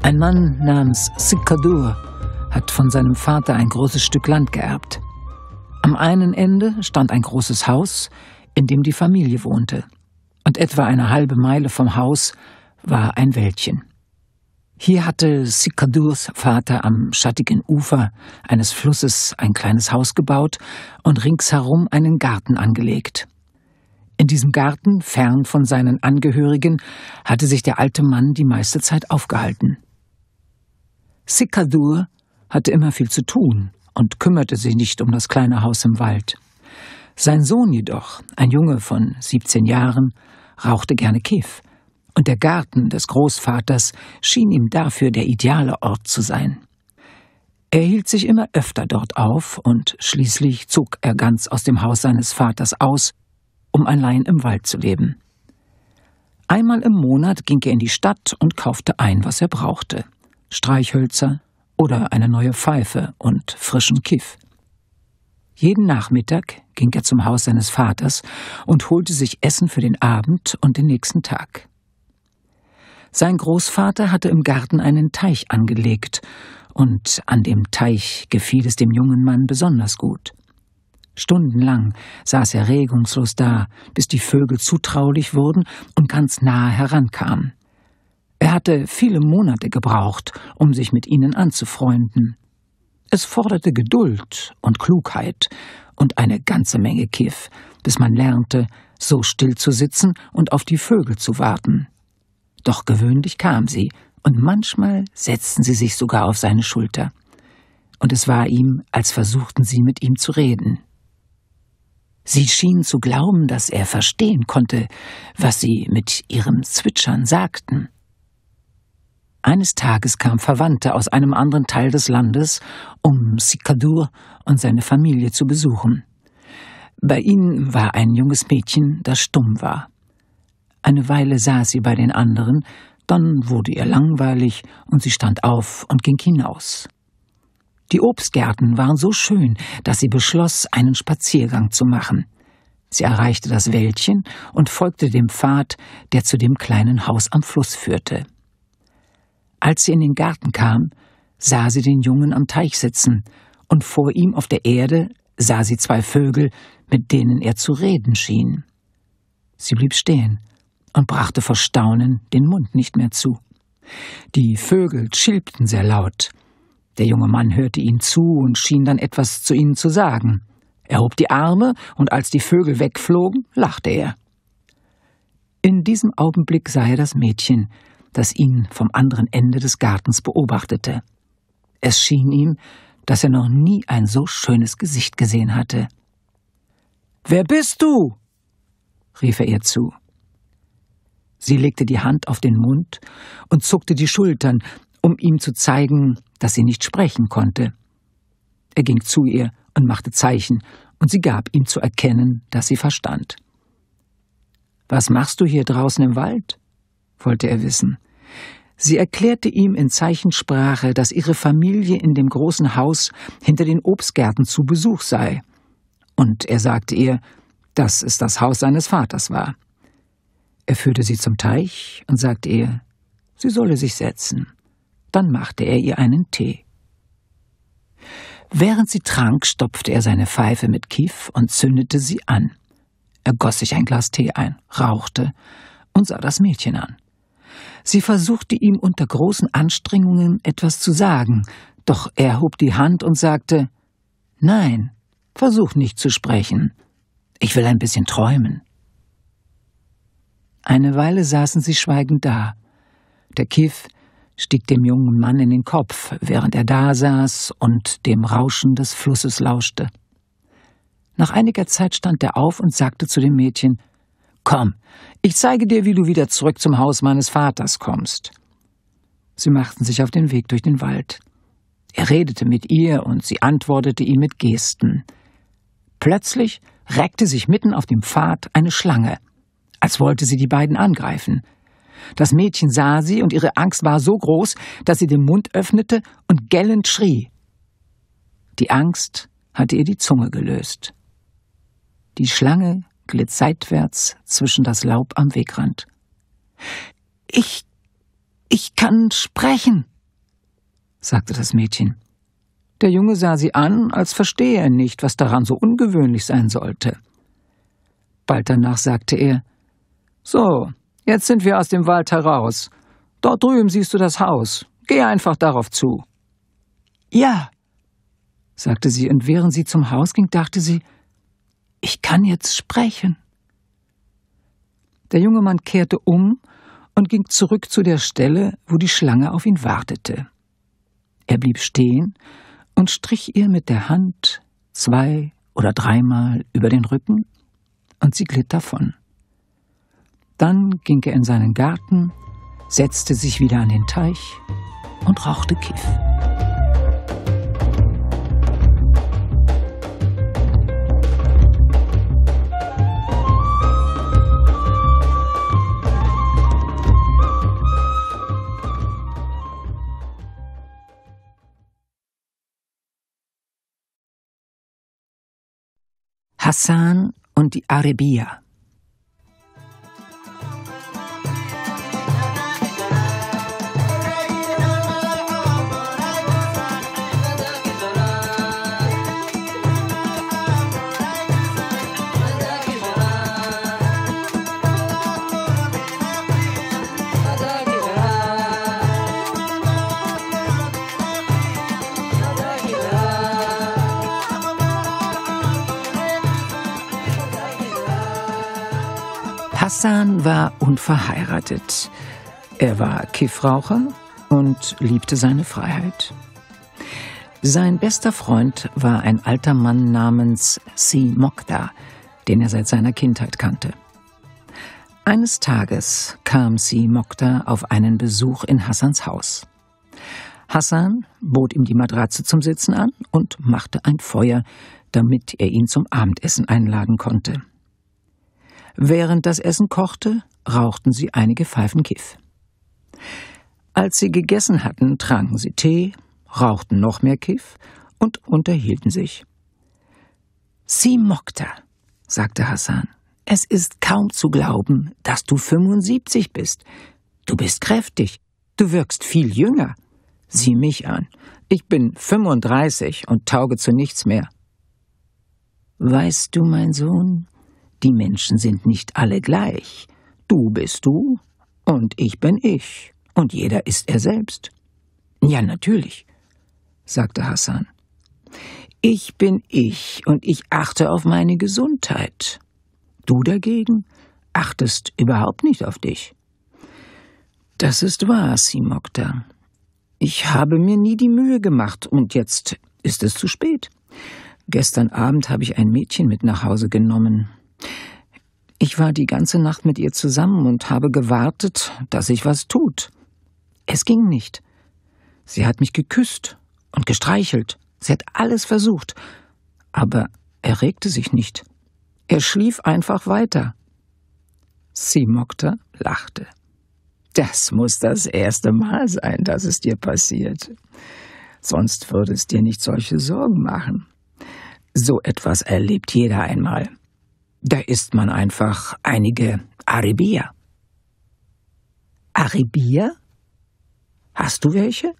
Ein Mann namens Sikadur hat von seinem Vater ein großes Stück Land geerbt. Am einen Ende stand ein großes Haus, in dem die Familie wohnte, und etwa eine halbe Meile vom Haus war ein Wäldchen. Hier hatte Sikadurs Vater am schattigen Ufer eines Flusses ein kleines Haus gebaut und ringsherum einen Garten angelegt. In diesem Garten, fern von seinen Angehörigen, hatte sich der alte Mann die meiste Zeit aufgehalten. Sikadur hatte immer viel zu tun und kümmerte sich nicht um das kleine Haus im Wald. Sein Sohn jedoch, ein Junge von 17 Jahren, rauchte gerne Kef und der Garten des Großvaters schien ihm dafür der ideale Ort zu sein. Er hielt sich immer öfter dort auf und schließlich zog er ganz aus dem Haus seines Vaters aus, um allein im Wald zu leben. Einmal im Monat ging er in die Stadt und kaufte ein, was er brauchte. Streichhölzer oder eine neue Pfeife und frischen Kiff. Jeden Nachmittag ging er zum Haus seines Vaters und holte sich Essen für den Abend und den nächsten Tag. Sein Großvater hatte im Garten einen Teich angelegt, und an dem Teich gefiel es dem jungen Mann besonders gut. Stundenlang saß er regungslos da, bis die Vögel zutraulich wurden und ganz nahe herankamen. Er hatte viele Monate gebraucht, um sich mit ihnen anzufreunden. Es forderte Geduld und Klugheit und eine ganze Menge Kiff, bis man lernte, so still zu sitzen und auf die Vögel zu warten doch gewöhnlich kam sie, und manchmal setzten sie sich sogar auf seine Schulter. Und es war ihm, als versuchten sie mit ihm zu reden. Sie schienen zu glauben, dass er verstehen konnte, was sie mit ihrem Zwitschern sagten. Eines Tages kam Verwandte aus einem anderen Teil des Landes, um Sikadur und seine Familie zu besuchen. Bei ihnen war ein junges Mädchen, das stumm war. Eine Weile saß sie bei den anderen, dann wurde ihr langweilig und sie stand auf und ging hinaus. Die Obstgärten waren so schön, dass sie beschloss, einen Spaziergang zu machen. Sie erreichte das Wäldchen und folgte dem Pfad, der zu dem kleinen Haus am Fluss führte. Als sie in den Garten kam, sah sie den Jungen am Teich sitzen, und vor ihm auf der Erde sah sie zwei Vögel, mit denen er zu reden schien. Sie blieb stehen und brachte vor Staunen den Mund nicht mehr zu. Die Vögel schilpten sehr laut. Der junge Mann hörte ihnen zu und schien dann etwas zu ihnen zu sagen. Er hob die Arme, und als die Vögel wegflogen, lachte er. In diesem Augenblick sah er das Mädchen, das ihn vom anderen Ende des Gartens beobachtete. Es schien ihm, dass er noch nie ein so schönes Gesicht gesehen hatte. Wer bist du? rief er ihr zu. Sie legte die Hand auf den Mund und zuckte die Schultern, um ihm zu zeigen, dass sie nicht sprechen konnte. Er ging zu ihr und machte Zeichen, und sie gab ihm zu erkennen, dass sie verstand. Was machst du hier draußen im Wald? wollte er wissen. Sie erklärte ihm in Zeichensprache, dass ihre Familie in dem großen Haus hinter den Obstgärten zu Besuch sei. Und er sagte ihr, dass es das Haus seines Vaters war. Er führte sie zum Teich und sagte ihr, sie solle sich setzen. Dann machte er ihr einen Tee. Während sie trank, stopfte er seine Pfeife mit Kief und zündete sie an. Er goss sich ein Glas Tee ein, rauchte und sah das Mädchen an. Sie versuchte ihm unter großen Anstrengungen etwas zu sagen, doch er hob die Hand und sagte Nein, versuch nicht zu sprechen. Ich will ein bisschen träumen. Eine Weile saßen sie schweigend da. Der Kiff stieg dem jungen Mann in den Kopf, während er da saß und dem Rauschen des Flusses lauschte. Nach einiger Zeit stand er auf und sagte zu dem Mädchen Komm, ich zeige dir, wie du wieder zurück zum Haus meines Vaters kommst. Sie machten sich auf den Weg durch den Wald. Er redete mit ihr und sie antwortete ihm mit Gesten. Plötzlich reckte sich mitten auf dem Pfad eine Schlange als wollte sie die beiden angreifen. Das Mädchen sah sie und ihre Angst war so groß, dass sie den Mund öffnete und gellend schrie. Die Angst hatte ihr die Zunge gelöst. Die Schlange glitt seitwärts zwischen das Laub am Wegrand. Ich, ich kann sprechen, sagte das Mädchen. Der Junge sah sie an, als verstehe er nicht, was daran so ungewöhnlich sein sollte. Bald danach sagte er, so, jetzt sind wir aus dem Wald heraus. Dort drüben siehst du das Haus. Geh einfach darauf zu. Ja, sagte sie, und während sie zum Haus ging, dachte sie, ich kann jetzt sprechen. Der junge Mann kehrte um und ging zurück zu der Stelle, wo die Schlange auf ihn wartete. Er blieb stehen und strich ihr mit der Hand zwei oder dreimal über den Rücken, und sie glitt davon. Dann ging er in seinen Garten, setzte sich wieder an den Teich und rauchte Kiff. Hassan und die Arabia. Hassan war unverheiratet. Er war Kiffraucher und liebte seine Freiheit. Sein bester Freund war ein alter Mann namens Si Mokda, den er seit seiner Kindheit kannte. Eines Tages kam Si Mokda auf einen Besuch in Hassans Haus. Hassan bot ihm die Matratze zum Sitzen an und machte ein Feuer, damit er ihn zum Abendessen einladen konnte. Während das Essen kochte, rauchten sie einige Pfeifen Kiff. Als sie gegessen hatten, tranken sie Tee, rauchten noch mehr Kiff und unterhielten sich. Sie mokta, sagte Hassan. Es ist kaum zu glauben, dass du 75 bist. Du bist kräftig. Du wirkst viel jünger. Sieh mich an. Ich bin 35 und tauge zu nichts mehr. Weißt du, mein Sohn, die Menschen sind nicht alle gleich. Du bist du und ich bin ich und jeder ist er selbst. Ja, natürlich, sagte Hassan. Ich bin ich und ich achte auf meine Gesundheit. Du dagegen achtest überhaupt nicht auf dich. Das ist wahr, Simokta. Ich habe mir nie die Mühe gemacht und jetzt ist es zu spät. Gestern Abend habe ich ein Mädchen mit nach Hause genommen. Ich war die ganze Nacht mit ihr zusammen und habe gewartet, dass sich was tut. Es ging nicht. Sie hat mich geküsst und gestreichelt. Sie hat alles versucht. Aber er regte sich nicht. Er schlief einfach weiter. Sie mockte, lachte. Das muss das erste Mal sein, dass es dir passiert. Sonst würde es dir nicht solche Sorgen machen. So etwas erlebt jeder einmal. Da isst man einfach einige Aribia. Aribia? Hast du welche?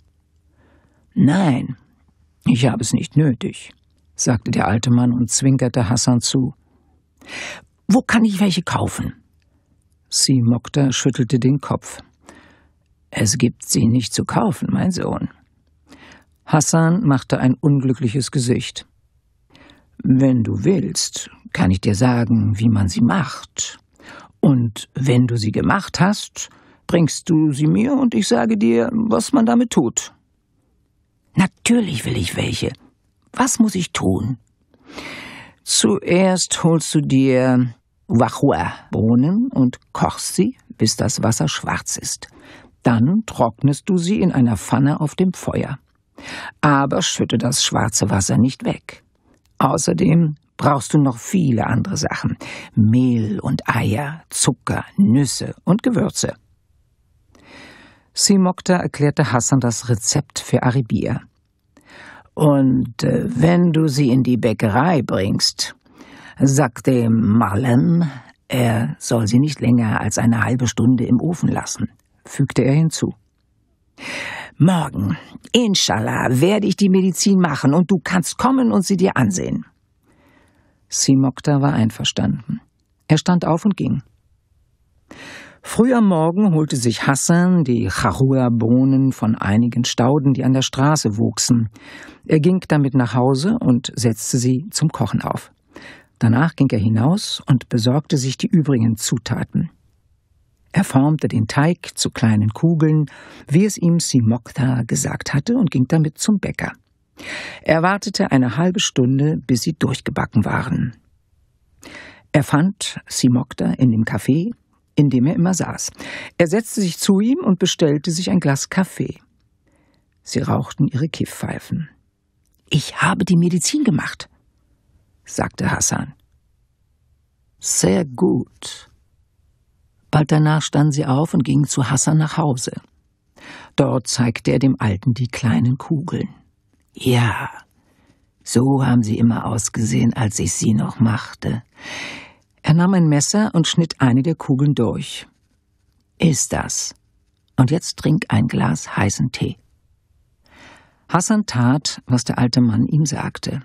Nein, ich habe es nicht nötig, sagte der alte Mann und zwinkerte Hassan zu. Wo kann ich welche kaufen? Sie mokta schüttelte den Kopf. Es gibt sie nicht zu kaufen, mein Sohn. Hassan machte ein unglückliches Gesicht. Wenn du willst, kann ich dir sagen, wie man sie macht. Und wenn du sie gemacht hast, bringst du sie mir und ich sage dir, was man damit tut. Natürlich will ich welche. Was muss ich tun? Zuerst holst du dir Wachua-Bohnen und kochst sie, bis das Wasser schwarz ist. Dann trocknest du sie in einer Pfanne auf dem Feuer. Aber schütte das schwarze Wasser nicht weg. Außerdem brauchst du noch viele andere Sachen. Mehl und Eier, Zucker, Nüsse und Gewürze. Simokta erklärte Hassan das Rezept für Aribia. Und äh, wenn du sie in die Bäckerei bringst, sagt dem Malem, er soll sie nicht länger als eine halbe Stunde im Ofen lassen, fügte er hinzu. Morgen, inshallah, werde ich die Medizin machen und du kannst kommen und sie dir ansehen. Simokta war einverstanden. Er stand auf und ging. Früh am Morgen holte sich Hassan die chahua bohnen von einigen Stauden, die an der Straße wuchsen. Er ging damit nach Hause und setzte sie zum Kochen auf. Danach ging er hinaus und besorgte sich die übrigen Zutaten. Er formte den Teig zu kleinen Kugeln, wie es ihm Simokta gesagt hatte, und ging damit zum Bäcker. Er wartete eine halbe Stunde, bis sie durchgebacken waren. Er fand Simokta in dem Café, in dem er immer saß. Er setzte sich zu ihm und bestellte sich ein Glas Kaffee. Sie rauchten ihre Kiffpfeifen. Ich habe die Medizin gemacht, sagte Hassan. Sehr gut. Bald danach standen sie auf und gingen zu Hassan nach Hause. Dort zeigte er dem Alten die kleinen Kugeln. Ja, so haben sie immer ausgesehen, als ich sie noch machte. Er nahm ein Messer und schnitt eine der Kugeln durch. Ist das. Und jetzt trink ein Glas heißen Tee. Hassan tat, was der alte Mann ihm sagte.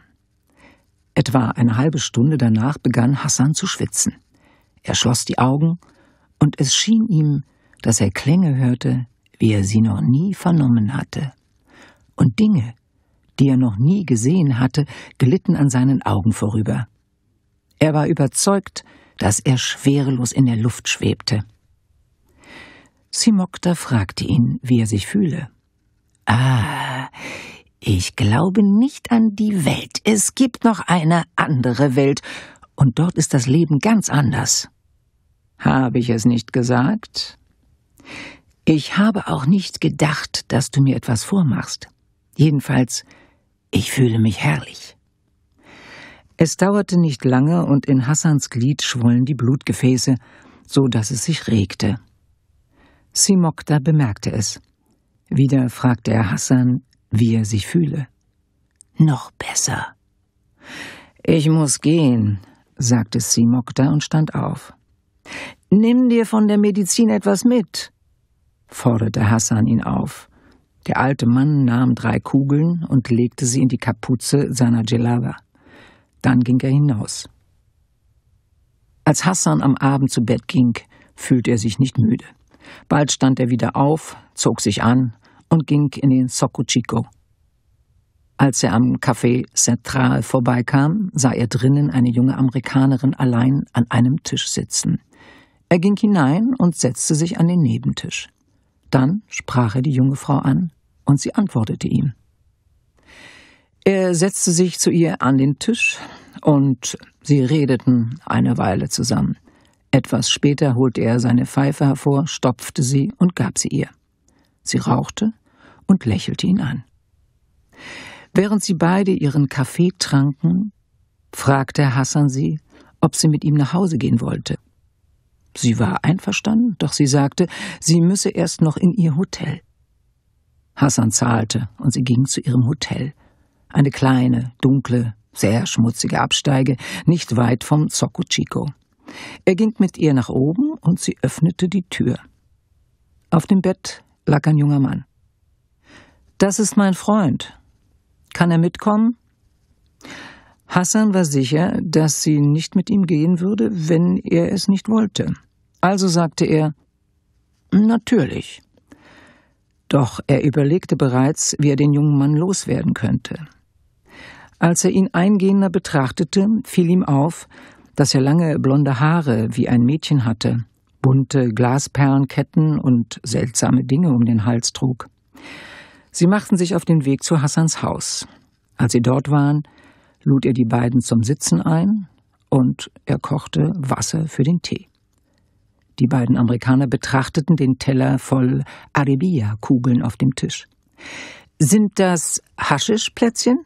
Etwa eine halbe Stunde danach begann Hassan zu schwitzen. Er schloss die Augen, und es schien ihm, dass er Klänge hörte, wie er sie noch nie vernommen hatte, und Dinge, die er noch nie gesehen hatte, glitten an seinen Augen vorüber. Er war überzeugt, dass er schwerelos in der Luft schwebte. Simokta fragte ihn, wie er sich fühle. Ah, ich glaube nicht an die Welt. Es gibt noch eine andere Welt, und dort ist das Leben ganz anders. Habe ich es nicht gesagt? Ich habe auch nicht gedacht, dass du mir etwas vormachst. Jedenfalls ich fühle mich herrlich. Es dauerte nicht lange und in Hassans Glied schwollen die Blutgefäße, so dass es sich regte. Simokta bemerkte es. Wieder fragte er Hassan, wie er sich fühle. Noch besser. Ich muss gehen, sagte Simokta und stand auf. Nimm dir von der Medizin etwas mit, forderte Hassan ihn auf. Der alte Mann nahm drei Kugeln und legte sie in die Kapuze seiner Gelaba. Dann ging er hinaus. Als Hassan am Abend zu Bett ging, fühlte er sich nicht müde. Bald stand er wieder auf, zog sich an und ging in den Sokuchiko. Als er am Café Central vorbeikam, sah er drinnen eine junge Amerikanerin allein an einem Tisch sitzen. Er ging hinein und setzte sich an den Nebentisch. Dann sprach er die junge Frau an, und sie antwortete ihm. Er setzte sich zu ihr an den Tisch, und sie redeten eine Weile zusammen. Etwas später holte er seine Pfeife hervor, stopfte sie und gab sie ihr. Sie rauchte und lächelte ihn an. Während sie beide ihren Kaffee tranken, fragte Hassan sie, ob sie mit ihm nach Hause gehen wollte. Sie war einverstanden, doch sie sagte, sie müsse erst noch in ihr Hotel. Hassan zahlte und sie ging zu ihrem Hotel. Eine kleine, dunkle, sehr schmutzige Absteige, nicht weit vom Zocco Chico. Er ging mit ihr nach oben und sie öffnete die Tür. Auf dem Bett lag ein junger Mann. Das ist mein Freund. Kann er mitkommen? Hassan war sicher, dass sie nicht mit ihm gehen würde, wenn er es nicht wollte. Also sagte er Natürlich. Doch er überlegte bereits, wie er den jungen Mann loswerden könnte. Als er ihn eingehender betrachtete, fiel ihm auf, dass er lange blonde Haare wie ein Mädchen hatte, bunte Glasperlenketten und seltsame Dinge um den Hals trug. Sie machten sich auf den Weg zu Hassans Haus. Als sie dort waren, lud er die beiden zum Sitzen ein und er kochte Wasser für den Tee. Die beiden Amerikaner betrachteten den Teller voll Arabia-Kugeln auf dem Tisch. Sind das Haschischplätzchen?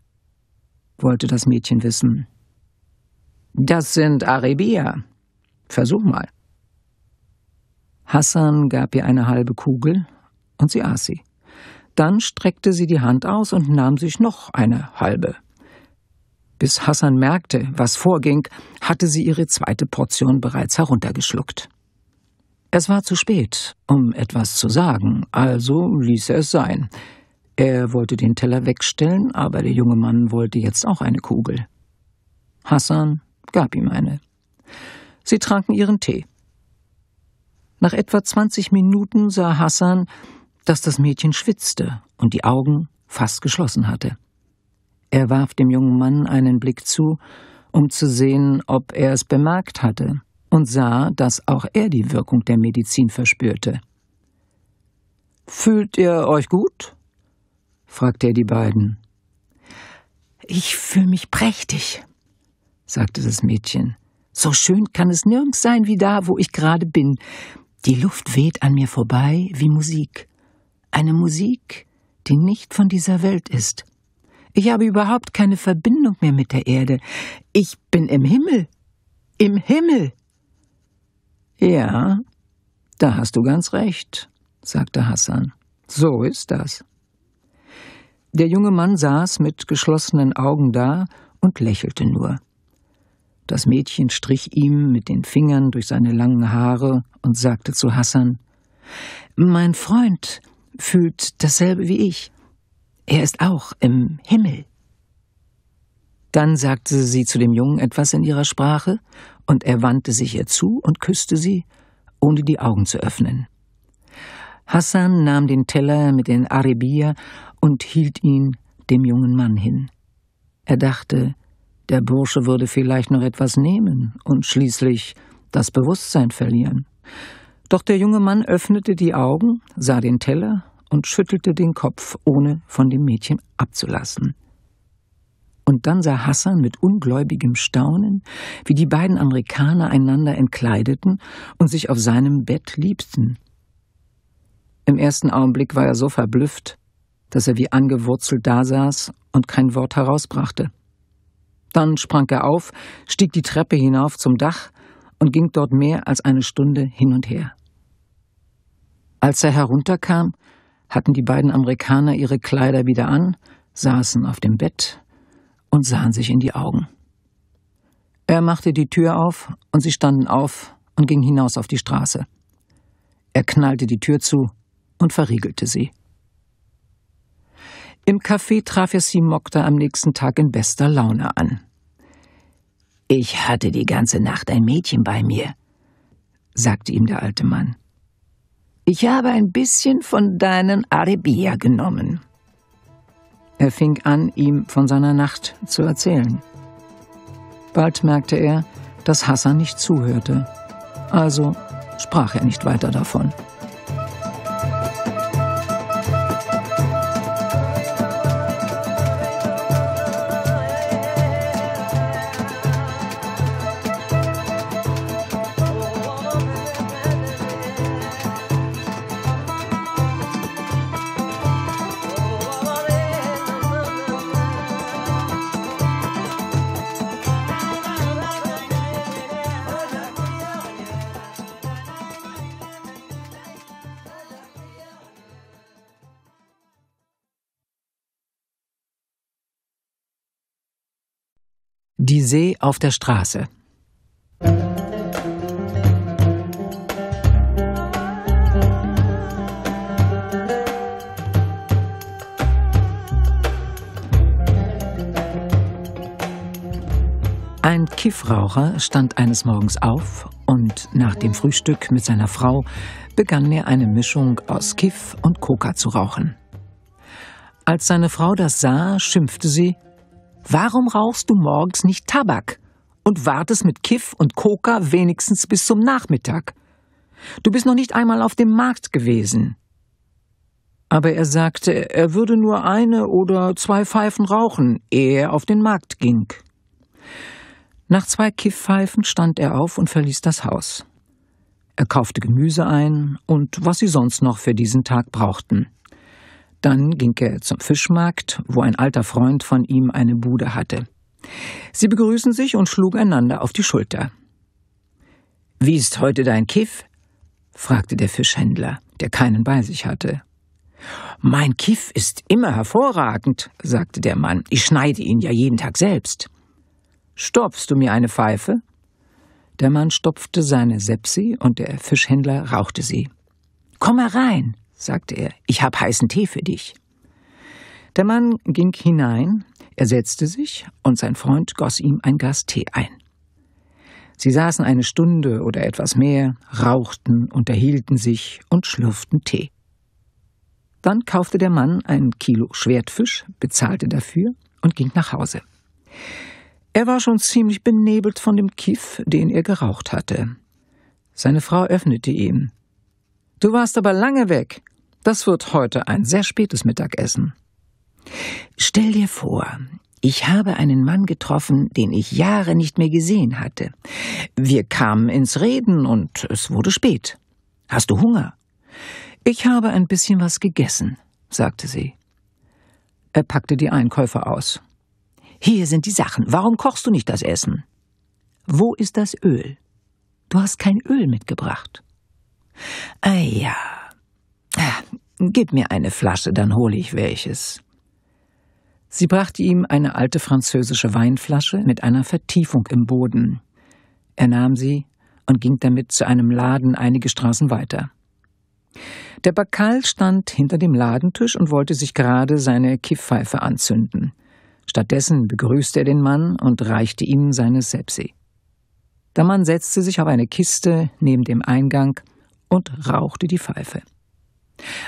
wollte das Mädchen wissen. Das sind Arabia. Versuch mal. Hassan gab ihr eine halbe Kugel und sie aß sie. Dann streckte sie die Hand aus und nahm sich noch eine halbe. Bis Hassan merkte, was vorging, hatte sie ihre zweite Portion bereits heruntergeschluckt. Es war zu spät, um etwas zu sagen, also ließ er es sein. Er wollte den Teller wegstellen, aber der junge Mann wollte jetzt auch eine Kugel. Hassan gab ihm eine. Sie tranken ihren Tee. Nach etwa 20 Minuten sah Hassan, dass das Mädchen schwitzte und die Augen fast geschlossen hatte. Er warf dem jungen Mann einen Blick zu, um zu sehen, ob er es bemerkt hatte, und sah, dass auch er die Wirkung der Medizin verspürte. Fühlt ihr euch gut? fragte er die beiden. Ich fühle mich prächtig, sagte das Mädchen. So schön kann es nirgends sein wie da, wo ich gerade bin. Die Luft weht an mir vorbei wie Musik. Eine Musik, die nicht von dieser Welt ist. Ich habe überhaupt keine Verbindung mehr mit der Erde. Ich bin im Himmel. Im Himmel. Ja, da hast du ganz recht, sagte Hassan. So ist das. Der junge Mann saß mit geschlossenen Augen da und lächelte nur. Das Mädchen strich ihm mit den Fingern durch seine langen Haare und sagte zu Hassan Mein Freund fühlt dasselbe wie ich. Er ist auch im Himmel. Dann sagte sie zu dem Jungen etwas in ihrer Sprache, und er wandte sich ihr zu und küsste sie, ohne die Augen zu öffnen. Hassan nahm den Teller mit den Arabier und hielt ihn dem jungen Mann hin. Er dachte, der Bursche würde vielleicht noch etwas nehmen und schließlich das Bewusstsein verlieren. Doch der junge Mann öffnete die Augen, sah den Teller und schüttelte den Kopf, ohne von dem Mädchen abzulassen. Und dann sah Hassan mit ungläubigem Staunen, wie die beiden Amerikaner einander entkleideten und sich auf seinem Bett liebten. Im ersten Augenblick war er so verblüfft, dass er wie angewurzelt dasaß und kein Wort herausbrachte. Dann sprang er auf, stieg die Treppe hinauf zum Dach und ging dort mehr als eine Stunde hin und her. Als er herunterkam, hatten die beiden Amerikaner ihre Kleider wieder an, saßen auf dem Bett und sahen sich in die Augen. Er machte die Tür auf und sie standen auf und gingen hinaus auf die Straße. Er knallte die Tür zu und verriegelte sie. Im Café traf er Simokta am nächsten Tag in bester Laune an. Ich hatte die ganze Nacht ein Mädchen bei mir, sagte ihm der alte Mann. Ich habe ein bisschen von deinen Arabia genommen. Er fing an, ihm von seiner Nacht zu erzählen. Bald merkte er, dass Hassan nicht zuhörte. Also sprach er nicht weiter davon. Die See auf der Straße. Ein Kiffraucher stand eines Morgens auf und nach dem Frühstück mit seiner Frau begann er eine Mischung aus Kiff und Coca zu rauchen. Als seine Frau das sah, schimpfte sie, Warum rauchst du morgens nicht Tabak und wartest mit Kiff und Coca wenigstens bis zum Nachmittag? Du bist noch nicht einmal auf dem Markt gewesen. Aber er sagte, er würde nur eine oder zwei Pfeifen rauchen, ehe er auf den Markt ging. Nach zwei Kiffpfeifen stand er auf und verließ das Haus. Er kaufte Gemüse ein und was sie sonst noch für diesen Tag brauchten. Dann ging er zum Fischmarkt, wo ein alter Freund von ihm eine Bude hatte. Sie begrüßen sich und schlugen einander auf die Schulter. Wie ist heute dein Kiff? fragte der Fischhändler, der keinen bei sich hatte. Mein Kiff ist immer hervorragend, sagte der Mann. Ich schneide ihn ja jeden Tag selbst. Stopfst du mir eine Pfeife? Der Mann stopfte seine Sepsi und der Fischhändler rauchte sie. Komm herein, sagte er, ich habe heißen Tee für dich. Der Mann ging hinein, er setzte sich und sein Freund goss ihm ein Glas Tee ein. Sie saßen eine Stunde oder etwas mehr, rauchten, unterhielten sich und schlürften Tee. Dann kaufte der Mann ein Kilo Schwertfisch, bezahlte dafür und ging nach Hause. Er war schon ziemlich benebelt von dem Kiff, den er geraucht hatte. Seine Frau öffnete ihm, Du warst aber lange weg. Das wird heute ein sehr spätes Mittagessen. Stell dir vor, ich habe einen Mann getroffen, den ich Jahre nicht mehr gesehen hatte. Wir kamen ins Reden und es wurde spät. Hast du Hunger? Ich habe ein bisschen was gegessen, sagte sie. Er packte die Einkäufe aus. Hier sind die Sachen. Warum kochst du nicht das Essen? Wo ist das Öl? Du hast kein Öl mitgebracht. Ah ja. Äh, gib mir eine Flasche, dann hole ich welches. Sie brachte ihm eine alte französische Weinflasche mit einer Vertiefung im Boden. Er nahm sie und ging damit zu einem Laden einige Straßen weiter. Der Bakal stand hinter dem Ladentisch und wollte sich gerade seine Kiffpfeife anzünden. Stattdessen begrüßte er den Mann und reichte ihm seine Sepsi. Der Mann setzte sich auf eine Kiste neben dem Eingang und rauchte die Pfeife.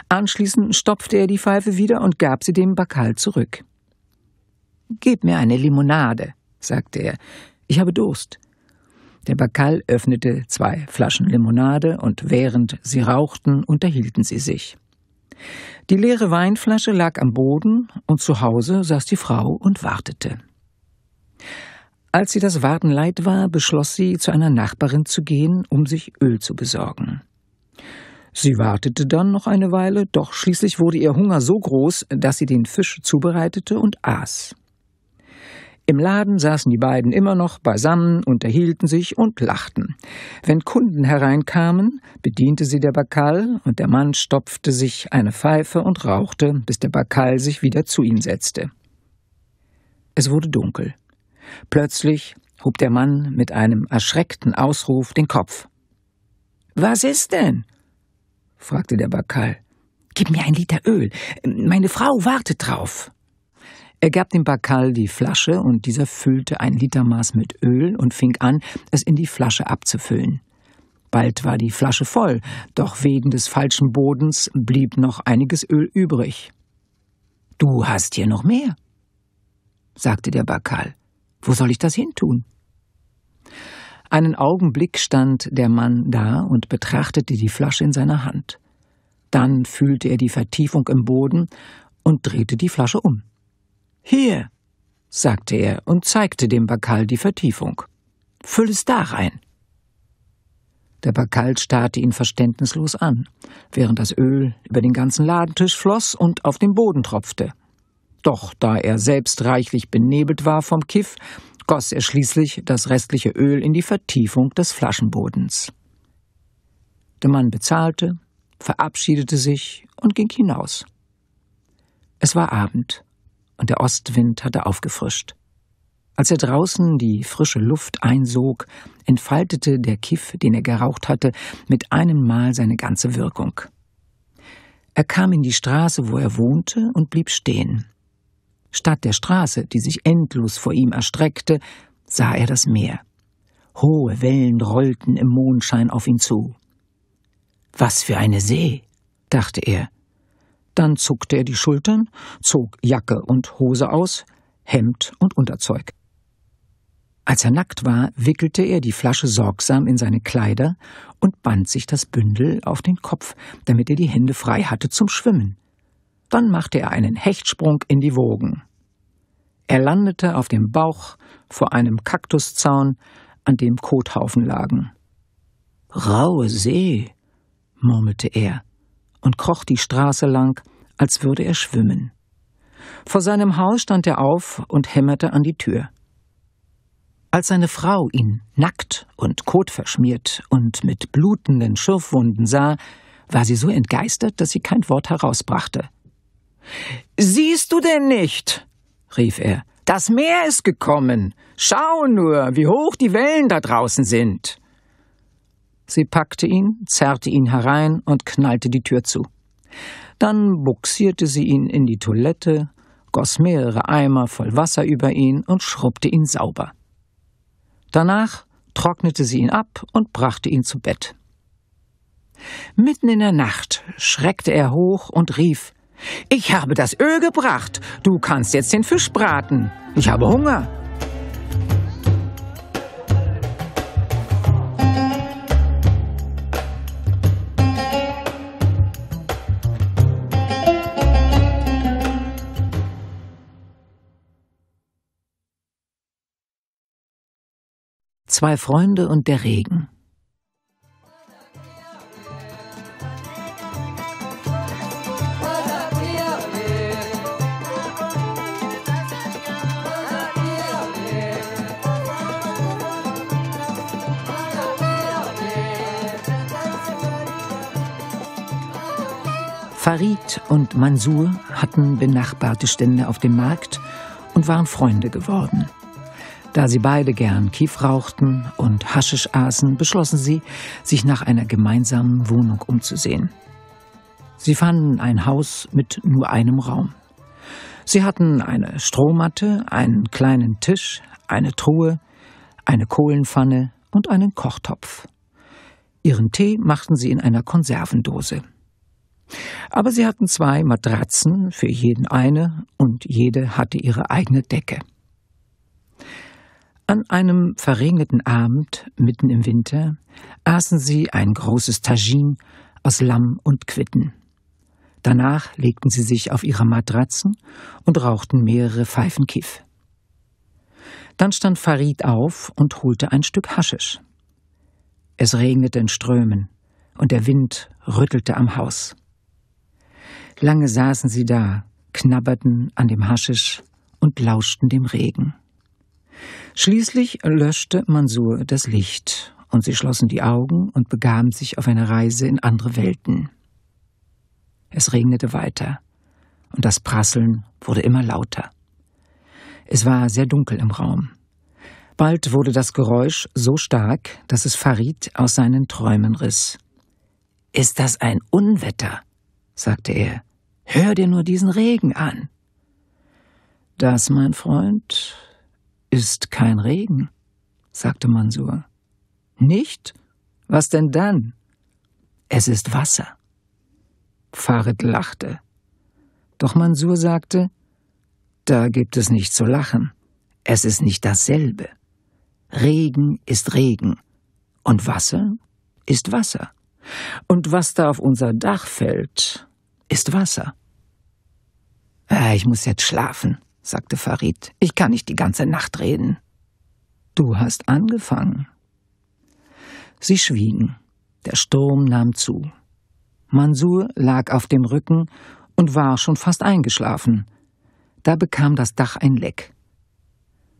Anschließend stopfte er die Pfeife wieder und gab sie dem Bakal zurück. Gib mir eine Limonade, sagte er. Ich habe Durst. Der Bakal öffnete zwei Flaschen Limonade und während sie rauchten, unterhielten sie sich. Die leere Weinflasche lag am Boden und zu Hause saß die Frau und wartete. Als sie das Warten leid war, beschloss sie, zu einer Nachbarin zu gehen, um sich Öl zu besorgen. Sie wartete dann noch eine Weile, doch schließlich wurde ihr Hunger so groß, dass sie den Fisch zubereitete und aß. Im Laden saßen die beiden immer noch beisammen, unterhielten sich und lachten. Wenn Kunden hereinkamen, bediente sie der Bakal und der Mann stopfte sich eine Pfeife und rauchte, bis der Bakal sich wieder zu ihm setzte. Es wurde dunkel. Plötzlich hob der Mann mit einem erschreckten Ausruf den Kopf. Was ist denn? fragte der Bakal. Gib mir ein Liter Öl. Meine Frau wartet drauf. Er gab dem Bakal die Flasche und dieser füllte ein Litermaß mit Öl und fing an, es in die Flasche abzufüllen. Bald war die Flasche voll, doch wegen des falschen Bodens blieb noch einiges Öl übrig. Du hast hier noch mehr, sagte der Bakal. Wo soll ich das hin tun? Einen Augenblick stand der Mann da und betrachtete die Flasche in seiner Hand. Dann fühlte er die Vertiefung im Boden und drehte die Flasche um. Hier, sagte er und zeigte dem Bakal die Vertiefung. Füll es da rein. Der Bakal starrte ihn verständnislos an, während das Öl über den ganzen Ladentisch floss und auf den Boden tropfte. Doch da er selbst reichlich benebelt war vom Kiff, goss er schließlich das restliche Öl in die Vertiefung des Flaschenbodens. Der Mann bezahlte, verabschiedete sich und ging hinaus. Es war Abend und der Ostwind hatte aufgefrischt. Als er draußen die frische Luft einsog, entfaltete der Kiff, den er geraucht hatte, mit einem Mal seine ganze Wirkung. Er kam in die Straße, wo er wohnte, und blieb stehen. Statt der Straße, die sich endlos vor ihm erstreckte, sah er das Meer. Hohe Wellen rollten im Mondschein auf ihn zu. Was für eine See, dachte er. Dann zuckte er die Schultern, zog Jacke und Hose aus, Hemd und Unterzeug. Als er nackt war, wickelte er die Flasche sorgsam in seine Kleider und band sich das Bündel auf den Kopf, damit er die Hände frei hatte zum Schwimmen. Dann machte er einen Hechtsprung in die Wogen. Er landete auf dem Bauch vor einem Kaktuszaun, an dem Kothaufen lagen. Raue See, murmelte er und kroch die Straße lang, als würde er schwimmen. Vor seinem Haus stand er auf und hämmerte an die Tür. Als seine Frau ihn nackt und kotverschmiert und mit blutenden Schürfwunden sah, war sie so entgeistert, dass sie kein Wort herausbrachte. Siehst du denn nicht? rief er. Das Meer ist gekommen. Schau nur, wie hoch die Wellen da draußen sind. Sie packte ihn, zerrte ihn herein und knallte die Tür zu. Dann buxierte sie ihn in die Toilette, goss mehrere Eimer voll Wasser über ihn und schrubbte ihn sauber. Danach trocknete sie ihn ab und brachte ihn zu Bett. Mitten in der Nacht schreckte er hoch und rief ich habe das Öl gebracht. Du kannst jetzt den Fisch braten. Ich habe Hunger. Zwei Freunde und der Regen. Farid und Mansur hatten benachbarte Stände auf dem Markt und waren Freunde geworden. Da sie beide gern Kief rauchten und Haschisch aßen, beschlossen sie, sich nach einer gemeinsamen Wohnung umzusehen. Sie fanden ein Haus mit nur einem Raum. Sie hatten eine Strohmatte, einen kleinen Tisch, eine Truhe, eine Kohlenpfanne und einen Kochtopf. Ihren Tee machten sie in einer Konservendose. Aber sie hatten zwei Matratzen, für jeden eine, und jede hatte ihre eigene Decke. An einem verregneten Abend, mitten im Winter, aßen sie ein großes Tagine aus Lamm und Quitten. Danach legten sie sich auf ihre Matratzen und rauchten mehrere Pfeifen Kiff. Dann stand Farid auf und holte ein Stück Haschisch. Es regnete in Strömen und der Wind rüttelte am Haus. Lange saßen sie da, knabberten an dem Haschisch und lauschten dem Regen. Schließlich löschte Mansur das Licht und sie schlossen die Augen und begaben sich auf eine Reise in andere Welten. Es regnete weiter und das Prasseln wurde immer lauter. Es war sehr dunkel im Raum. Bald wurde das Geräusch so stark, dass es Farid aus seinen Träumen riss. Ist das ein Unwetter? sagte er. Hör dir nur diesen Regen an. Das, mein Freund, ist kein Regen, sagte Mansur. Nicht? Was denn dann? Es ist Wasser. Farid lachte. Doch Mansur sagte, da gibt es nicht zu lachen. Es ist nicht dasselbe. Regen ist Regen und Wasser ist Wasser. Und was da auf unser Dach fällt, ist Wasser. Äh, ich muss jetzt schlafen, sagte Farid. Ich kann nicht die ganze Nacht reden. Du hast angefangen. Sie schwiegen. Der Sturm nahm zu. Mansur lag auf dem Rücken und war schon fast eingeschlafen. Da bekam das Dach ein Leck.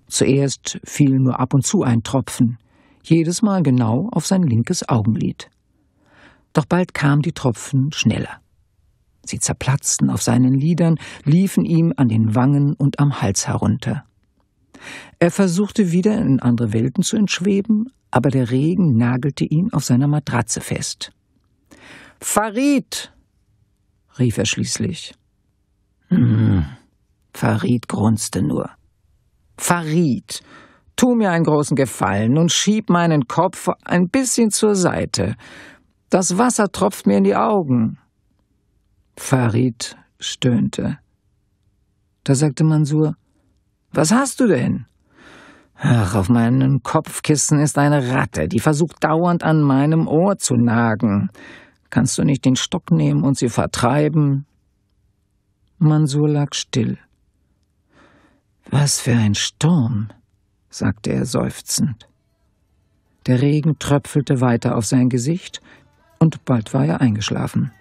Zuerst fiel nur ab und zu ein Tropfen, jedes Mal genau auf sein linkes Augenlid. Doch bald kamen die Tropfen schneller sie zerplatzten auf seinen Lidern, liefen ihm an den Wangen und am Hals herunter. Er versuchte wieder in andere Welten zu entschweben, aber der Regen nagelte ihn auf seiner Matratze fest. Farid! rief er schließlich. Hm, Farid grunzte nur. Farid, tu mir einen großen Gefallen und schieb meinen Kopf ein bisschen zur Seite. Das Wasser tropft mir in die Augen. Farid stöhnte. Da sagte Mansur, was hast du denn? Ach, auf meinem Kopfkissen ist eine Ratte, die versucht dauernd an meinem Ohr zu nagen. Kannst du nicht den Stock nehmen und sie vertreiben? Mansur lag still. Was für ein Sturm, sagte er seufzend. Der Regen tröpfelte weiter auf sein Gesicht, und bald war er eingeschlafen.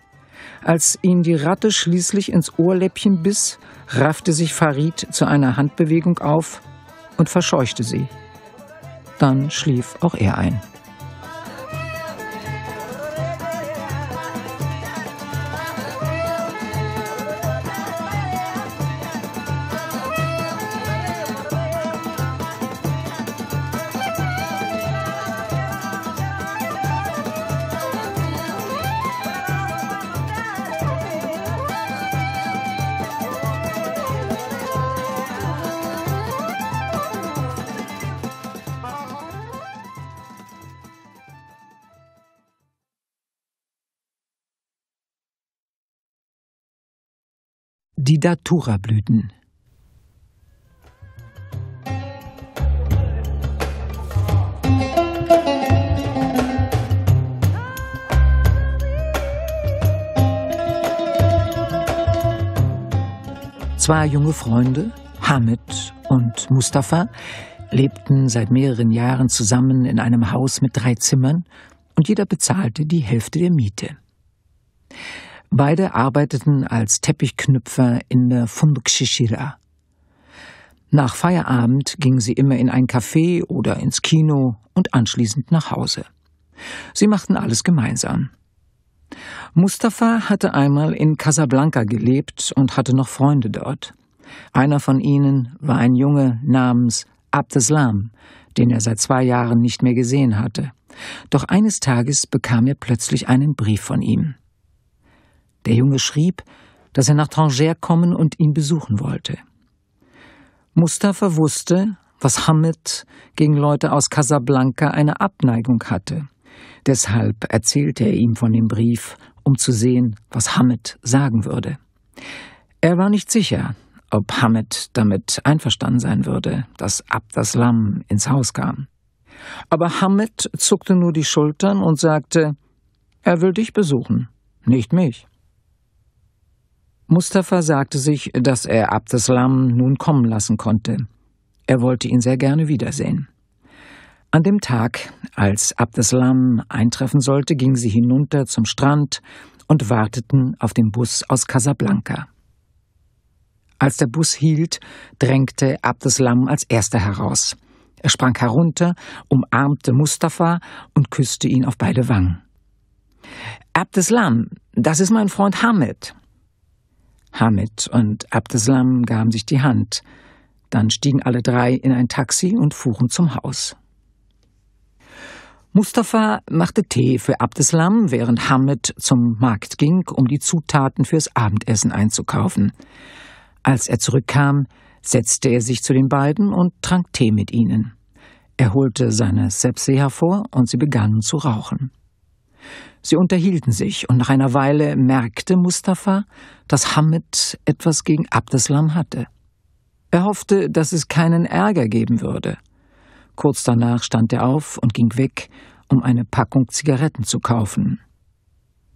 Als ihn die Ratte schließlich ins Ohrläppchen biss, raffte sich Farid zu einer Handbewegung auf und verscheuchte sie. Dann schlief auch er ein. die Datura-Blüten. Zwei junge Freunde, Hamid und Mustafa, lebten seit mehreren Jahren zusammen in einem Haus mit drei Zimmern und jeder bezahlte die Hälfte der Miete. Beide arbeiteten als Teppichknüpfer in der Fundukshishira. Nach Feierabend gingen sie immer in ein Café oder ins Kino und anschließend nach Hause. Sie machten alles gemeinsam. Mustafa hatte einmal in Casablanca gelebt und hatte noch Freunde dort. Einer von ihnen war ein Junge namens Abdeslam, den er seit zwei Jahren nicht mehr gesehen hatte. Doch eines Tages bekam er plötzlich einen Brief von ihm. Der Junge schrieb, dass er nach Tanger kommen und ihn besuchen wollte. Mustafa wusste, was Hamid gegen Leute aus Casablanca eine Abneigung hatte. Deshalb erzählte er ihm von dem Brief, um zu sehen, was Hamid sagen würde. Er war nicht sicher, ob Hamid damit einverstanden sein würde, dass Abdaslam ins Haus kam. Aber Hamid zuckte nur die Schultern und sagte, er will dich besuchen, nicht mich. Mustafa sagte sich, dass er Abdeslam nun kommen lassen konnte. Er wollte ihn sehr gerne wiedersehen. An dem Tag, als Abdeslam eintreffen sollte, gingen sie hinunter zum Strand und warteten auf den Bus aus Casablanca. Als der Bus hielt, drängte Abdeslam als erster heraus. Er sprang herunter, umarmte Mustafa und küsste ihn auf beide Wangen. Abdeslam, das ist mein Freund Hamid, Hamid und Abdeslam gaben sich die Hand. Dann stiegen alle drei in ein Taxi und fuhren zum Haus. Mustafa machte Tee für Abdeslam, während Hamid zum Markt ging, um die Zutaten fürs Abendessen einzukaufen. Als er zurückkam, setzte er sich zu den beiden und trank Tee mit ihnen. Er holte seine Sepsi hervor und sie begannen zu rauchen. Sie unterhielten sich, und nach einer Weile merkte Mustafa, dass Hamid etwas gegen Abdeslam hatte. Er hoffte, dass es keinen Ärger geben würde. Kurz danach stand er auf und ging weg, um eine Packung Zigaretten zu kaufen.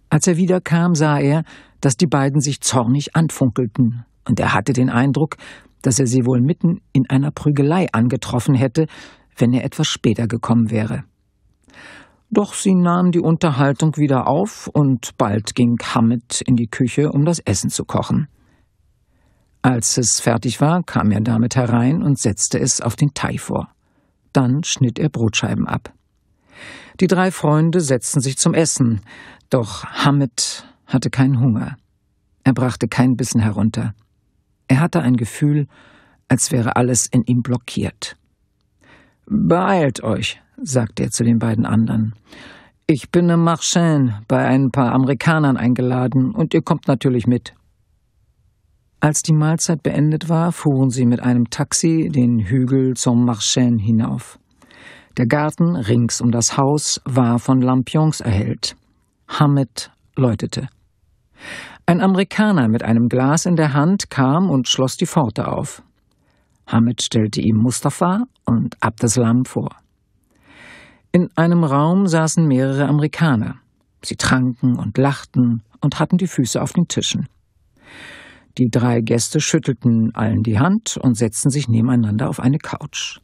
Als er wiederkam, sah er, dass die beiden sich zornig anfunkelten, und er hatte den Eindruck, dass er sie wohl mitten in einer Prügelei angetroffen hätte, wenn er etwas später gekommen wäre. Doch sie nahm die Unterhaltung wieder auf und bald ging Hamid in die Küche, um das Essen zu kochen. Als es fertig war, kam er damit herein und setzte es auf den Teig vor. Dann schnitt er Brotscheiben ab. Die drei Freunde setzten sich zum Essen, doch Hamid hatte keinen Hunger. Er brachte kein Bissen herunter. Er hatte ein Gefühl, als wäre alles in ihm blockiert. Beeilt euch, sagte er zu den beiden anderen. Ich bin im Marchain bei ein paar Amerikanern eingeladen und ihr kommt natürlich mit. Als die Mahlzeit beendet war, fuhren sie mit einem Taxi den Hügel zum Marchain hinauf. Der Garten rings um das Haus war von Lampions erhellt. Hammett läutete. Ein Amerikaner mit einem Glas in der Hand kam und schloss die Pforte auf. Hammett stellte ihm Mustafa und Abdeslam vor. In einem Raum saßen mehrere Amerikaner. Sie tranken und lachten und hatten die Füße auf den Tischen. Die drei Gäste schüttelten allen die Hand und setzten sich nebeneinander auf eine Couch.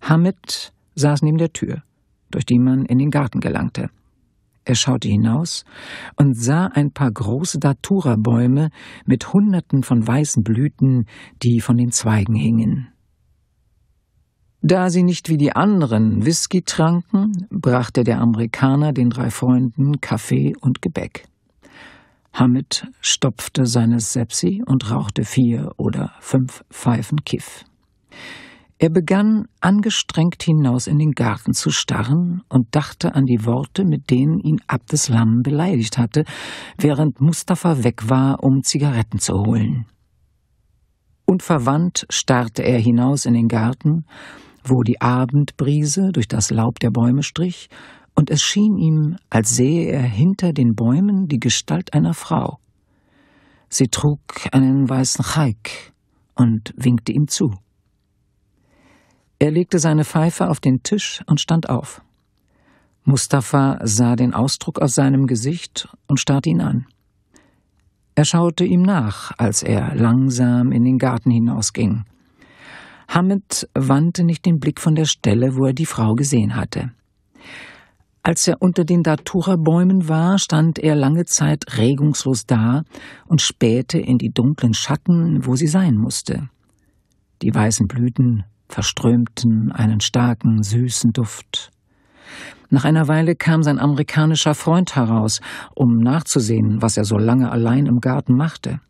Hamid saß neben der Tür, durch die man in den Garten gelangte. Er schaute hinaus und sah ein paar große Datura-Bäume mit Hunderten von weißen Blüten, die von den Zweigen hingen. Da sie nicht wie die anderen Whisky tranken, brachte der Amerikaner den drei Freunden Kaffee und Gebäck. Hamid stopfte seine Sepsi und rauchte vier oder fünf Pfeifen Kiff. Er begann angestrengt hinaus in den Garten zu starren und dachte an die Worte, mit denen ihn Abdeslam beleidigt hatte, während Mustafa weg war, um Zigaretten zu holen. Unverwandt starrte er hinaus in den Garten wo die Abendbrise durch das Laub der Bäume strich, und es schien ihm, als sähe er hinter den Bäumen die Gestalt einer Frau. Sie trug einen weißen Chaik und winkte ihm zu. Er legte seine Pfeife auf den Tisch und stand auf. Mustafa sah den Ausdruck aus seinem Gesicht und starrte ihn an. Er schaute ihm nach, als er langsam in den Garten hinausging, Hammett wandte nicht den Blick von der Stelle, wo er die Frau gesehen hatte. Als er unter den Datura-Bäumen war, stand er lange Zeit regungslos da und spähte in die dunklen Schatten, wo sie sein musste. Die weißen Blüten verströmten einen starken, süßen Duft. Nach einer Weile kam sein amerikanischer Freund heraus, um nachzusehen, was er so lange allein im Garten machte.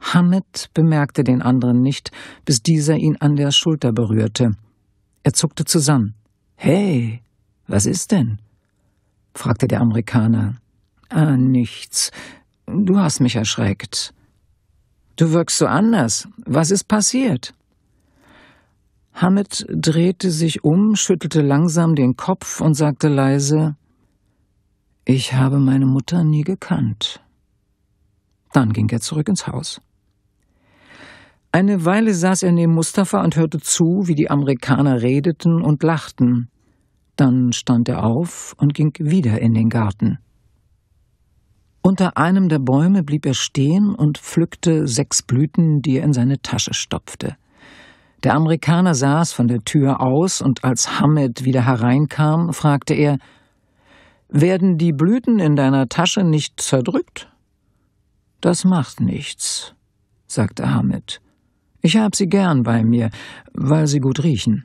Hamid bemerkte den anderen nicht, bis dieser ihn an der Schulter berührte. Er zuckte zusammen. Hey, was ist denn? fragte der Amerikaner. Ah, nichts. Du hast mich erschreckt. Du wirkst so anders. Was ist passiert? Hamid drehte sich um, schüttelte langsam den Kopf und sagte leise Ich habe meine Mutter nie gekannt. Dann ging er zurück ins Haus. Eine Weile saß er neben Mustafa und hörte zu, wie die Amerikaner redeten und lachten. Dann stand er auf und ging wieder in den Garten. Unter einem der Bäume blieb er stehen und pflückte sechs Blüten, die er in seine Tasche stopfte. Der Amerikaner saß von der Tür aus, und als Hamid wieder hereinkam, fragte er Werden die Blüten in deiner Tasche nicht zerdrückt? Das macht nichts, sagte Hamid. Ich habe sie gern bei mir, weil sie gut riechen.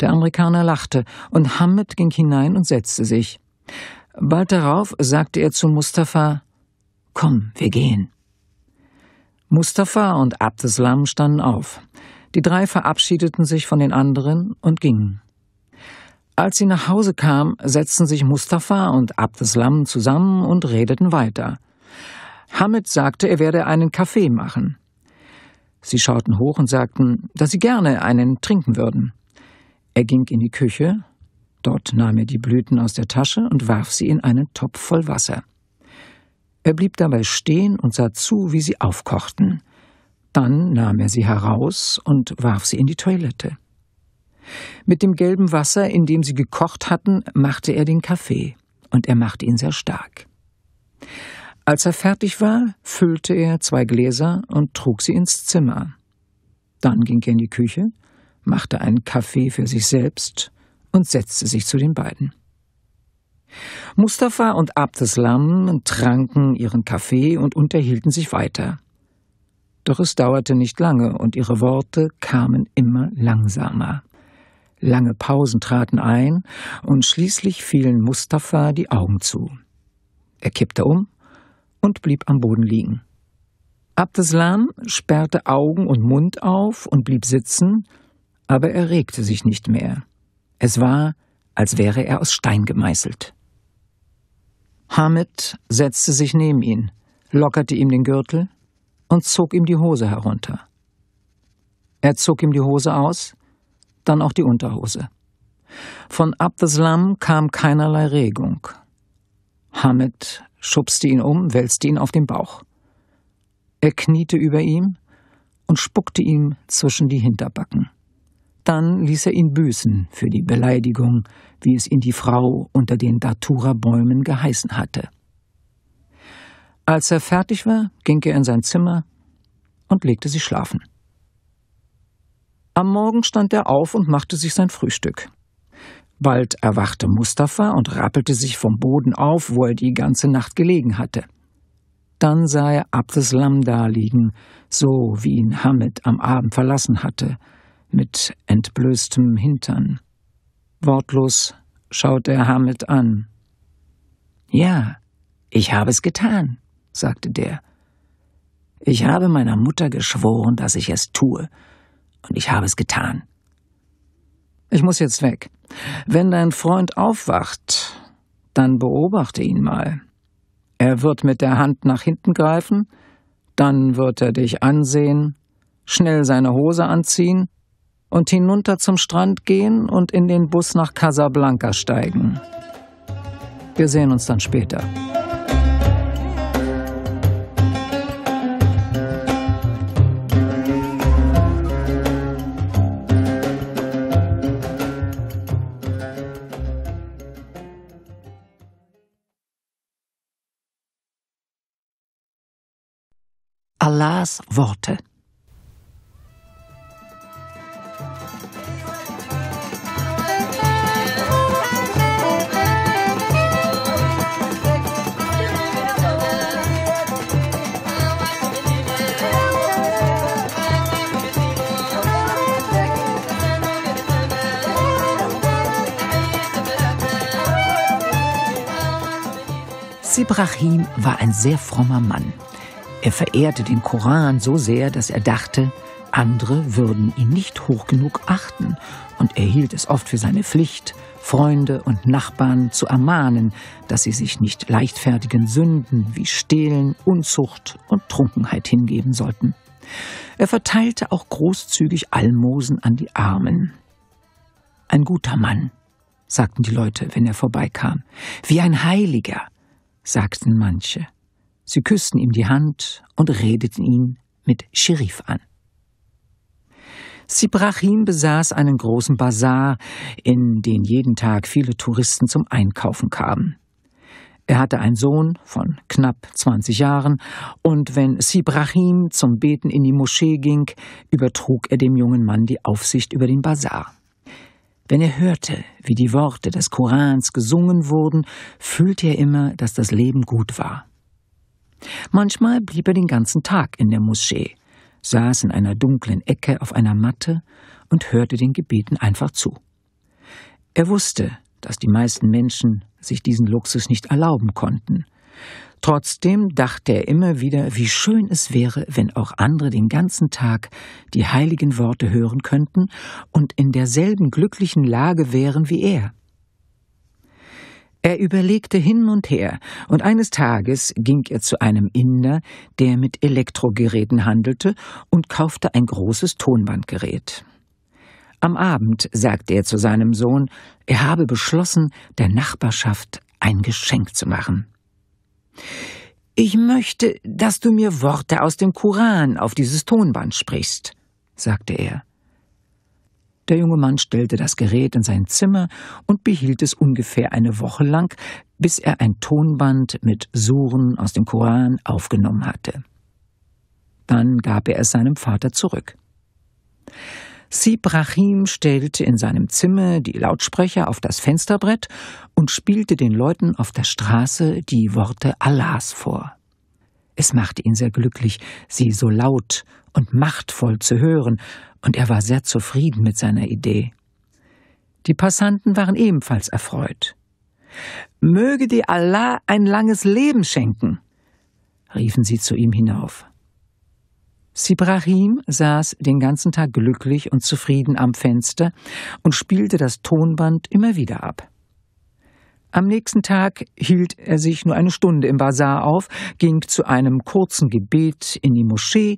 Der Amerikaner lachte, und Hamid ging hinein und setzte sich. Bald darauf sagte er zu Mustafa Komm, wir gehen. Mustafa und Abdeslam standen auf. Die drei verabschiedeten sich von den anderen und gingen. Als sie nach Hause kamen, setzten sich Mustafa und Abdeslam zusammen und redeten weiter. Hamid sagte, er werde einen Kaffee machen. Sie schauten hoch und sagten, dass sie gerne einen trinken würden. Er ging in die Küche, dort nahm er die Blüten aus der Tasche und warf sie in einen Topf voll Wasser. Er blieb dabei stehen und sah zu, wie sie aufkochten. Dann nahm er sie heraus und warf sie in die Toilette. Mit dem gelben Wasser, in dem sie gekocht hatten, machte er den Kaffee, und er machte ihn sehr stark. Als er fertig war, füllte er zwei Gläser und trug sie ins Zimmer. Dann ging er in die Küche, machte einen Kaffee für sich selbst und setzte sich zu den beiden. Mustafa und Abdeslam tranken ihren Kaffee und unterhielten sich weiter. Doch es dauerte nicht lange und ihre Worte kamen immer langsamer. Lange Pausen traten ein und schließlich fielen Mustafa die Augen zu. Er kippte um und blieb am Boden liegen. Abdeslam sperrte Augen und Mund auf und blieb sitzen, aber er regte sich nicht mehr. Es war, als wäre er aus Stein gemeißelt. Hamid setzte sich neben ihn, lockerte ihm den Gürtel und zog ihm die Hose herunter. Er zog ihm die Hose aus, dann auch die Unterhose. Von Abdeslam kam keinerlei Regung. Hamid schubste ihn um, wälzte ihn auf den Bauch. Er kniete über ihm und spuckte ihm zwischen die Hinterbacken. Dann ließ er ihn büßen für die Beleidigung, wie es ihn die Frau unter den Datura-Bäumen geheißen hatte. Als er fertig war, ging er in sein Zimmer und legte sich schlafen. Am Morgen stand er auf und machte sich sein Frühstück. Bald erwachte Mustafa und rappelte sich vom Boden auf, wo er die ganze Nacht gelegen hatte. Dann sah er Abdeslam daliegen, so wie ihn Hamid am Abend verlassen hatte, mit entblößtem Hintern. Wortlos schaute er Hamid an. Ja, ich habe es getan, sagte der. Ich habe meiner Mutter geschworen, dass ich es tue, und ich habe es getan. Ich muss jetzt weg. Wenn dein Freund aufwacht, dann beobachte ihn mal. Er wird mit der Hand nach hinten greifen, dann wird er dich ansehen, schnell seine Hose anziehen und hinunter zum Strand gehen und in den Bus nach Casablanca steigen. Wir sehen uns dann später. Allahs Worte. Ibrahim war ein sehr frommer Mann. Er verehrte den Koran so sehr, dass er dachte, andere würden ihn nicht hoch genug achten, und er hielt es oft für seine Pflicht, Freunde und Nachbarn zu ermahnen, dass sie sich nicht leichtfertigen Sünden wie Stehlen, Unzucht und Trunkenheit hingeben sollten. Er verteilte auch großzügig Almosen an die Armen. Ein guter Mann, sagten die Leute, wenn er vorbeikam. Wie ein Heiliger, sagten manche. Sie küssten ihm die Hand und redeten ihn mit Scherif an. Sibrachim besaß einen großen Bazar, in den jeden Tag viele Touristen zum Einkaufen kamen. Er hatte einen Sohn von knapp 20 Jahren und wenn Sibrachim zum Beten in die Moschee ging, übertrug er dem jungen Mann die Aufsicht über den Bazar. Wenn er hörte, wie die Worte des Korans gesungen wurden, fühlte er immer, dass das Leben gut war. Manchmal blieb er den ganzen Tag in der Moschee, saß in einer dunklen Ecke auf einer Matte und hörte den Gebeten einfach zu. Er wusste, dass die meisten Menschen sich diesen Luxus nicht erlauben konnten. Trotzdem dachte er immer wieder, wie schön es wäre, wenn auch andere den ganzen Tag die heiligen Worte hören könnten und in derselben glücklichen Lage wären wie er. Er überlegte hin und her, und eines Tages ging er zu einem Inder, der mit Elektrogeräten handelte, und kaufte ein großes Tonbandgerät. Am Abend sagte er zu seinem Sohn, er habe beschlossen, der Nachbarschaft ein Geschenk zu machen. Ich möchte, dass du mir Worte aus dem Koran auf dieses Tonband sprichst, sagte er. Der junge Mann stellte das Gerät in sein Zimmer und behielt es ungefähr eine Woche lang, bis er ein Tonband mit Suren aus dem Koran aufgenommen hatte. Dann gab er es seinem Vater zurück. Sibrahim stellte in seinem Zimmer die Lautsprecher auf das Fensterbrett und spielte den Leuten auf der Straße die Worte Allahs vor. Es machte ihn sehr glücklich, sie so laut und machtvoll zu hören, und er war sehr zufrieden mit seiner Idee. Die Passanten waren ebenfalls erfreut. Möge dir Allah ein langes Leben schenken, riefen sie zu ihm hinauf. Sibrahim saß den ganzen Tag glücklich und zufrieden am Fenster und spielte das Tonband immer wieder ab. Am nächsten Tag hielt er sich nur eine Stunde im Bazar auf, ging zu einem kurzen Gebet in die Moschee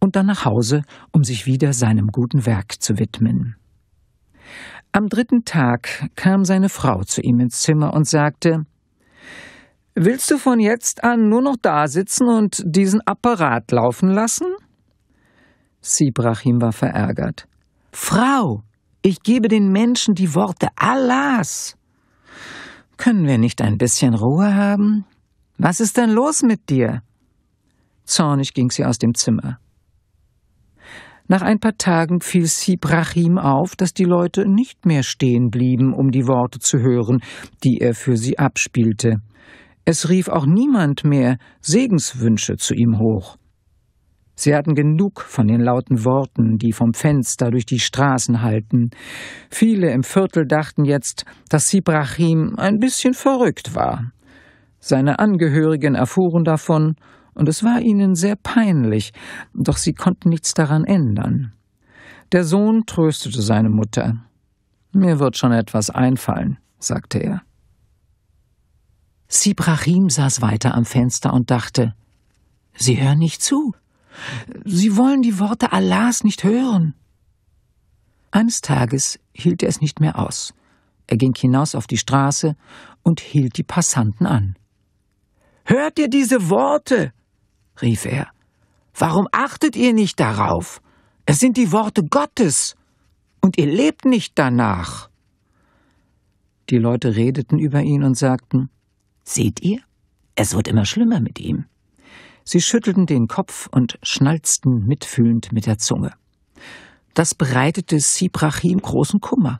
und dann nach Hause, um sich wieder seinem guten Werk zu widmen. Am dritten Tag kam seine Frau zu ihm ins Zimmer und sagte Willst du von jetzt an nur noch da sitzen und diesen Apparat laufen lassen? Sibrachim war verärgert. Frau, ich gebe den Menschen die Worte Allahs. Können wir nicht ein bisschen Ruhe haben? Was ist denn los mit dir? Zornig ging sie aus dem Zimmer. Nach ein paar Tagen fiel Sibrachim auf, dass die Leute nicht mehr stehen blieben, um die Worte zu hören, die er für sie abspielte. Es rief auch niemand mehr Segenswünsche zu ihm hoch. Sie hatten genug von den lauten Worten, die vom Fenster durch die Straßen hallten. Viele im Viertel dachten jetzt, dass Sibrachim ein bisschen verrückt war. Seine Angehörigen erfuhren davon und es war ihnen sehr peinlich, doch sie konnten nichts daran ändern. Der Sohn tröstete seine Mutter. Mir wird schon etwas einfallen, sagte er. Sibrahim saß weiter am Fenster und dachte Sie hören nicht zu. Sie wollen die Worte Allahs nicht hören. Eines Tages hielt er es nicht mehr aus. Er ging hinaus auf die Straße und hielt die Passanten an. Hört ihr diese Worte? rief er. Warum achtet ihr nicht darauf? Es sind die Worte Gottes, und ihr lebt nicht danach. Die Leute redeten über ihn und sagten Seht ihr, es wird immer schlimmer mit ihm. Sie schüttelten den Kopf und schnalzten mitfühlend mit der Zunge. Das bereitete Sibrachim großen Kummer.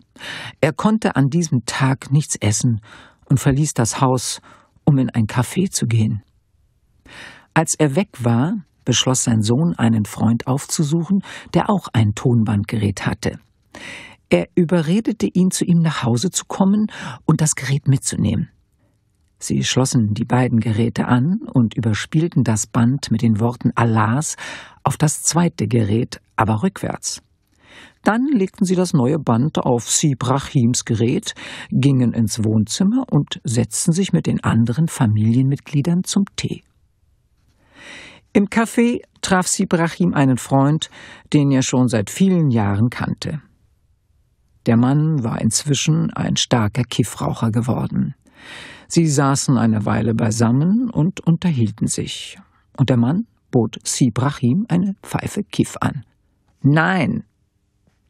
Er konnte an diesem Tag nichts essen und verließ das Haus, um in ein Café zu gehen. Als er weg war, beschloss sein Sohn, einen Freund aufzusuchen, der auch ein Tonbandgerät hatte. Er überredete ihn, zu ihm nach Hause zu kommen und das Gerät mitzunehmen. Sie schlossen die beiden Geräte an und überspielten das Band mit den Worten Allahs auf das zweite Gerät, aber rückwärts. Dann legten sie das neue Band auf Sibrahims Gerät, gingen ins Wohnzimmer und setzten sich mit den anderen Familienmitgliedern zum Tee. Im Café traf sie Brahim einen Freund, den er schon seit vielen Jahren kannte. Der Mann war inzwischen ein starker Kiffraucher geworden. Sie saßen eine Weile beisammen und unterhielten sich. Und der Mann bot Sibrahim eine Pfeife Kiff an. Nein,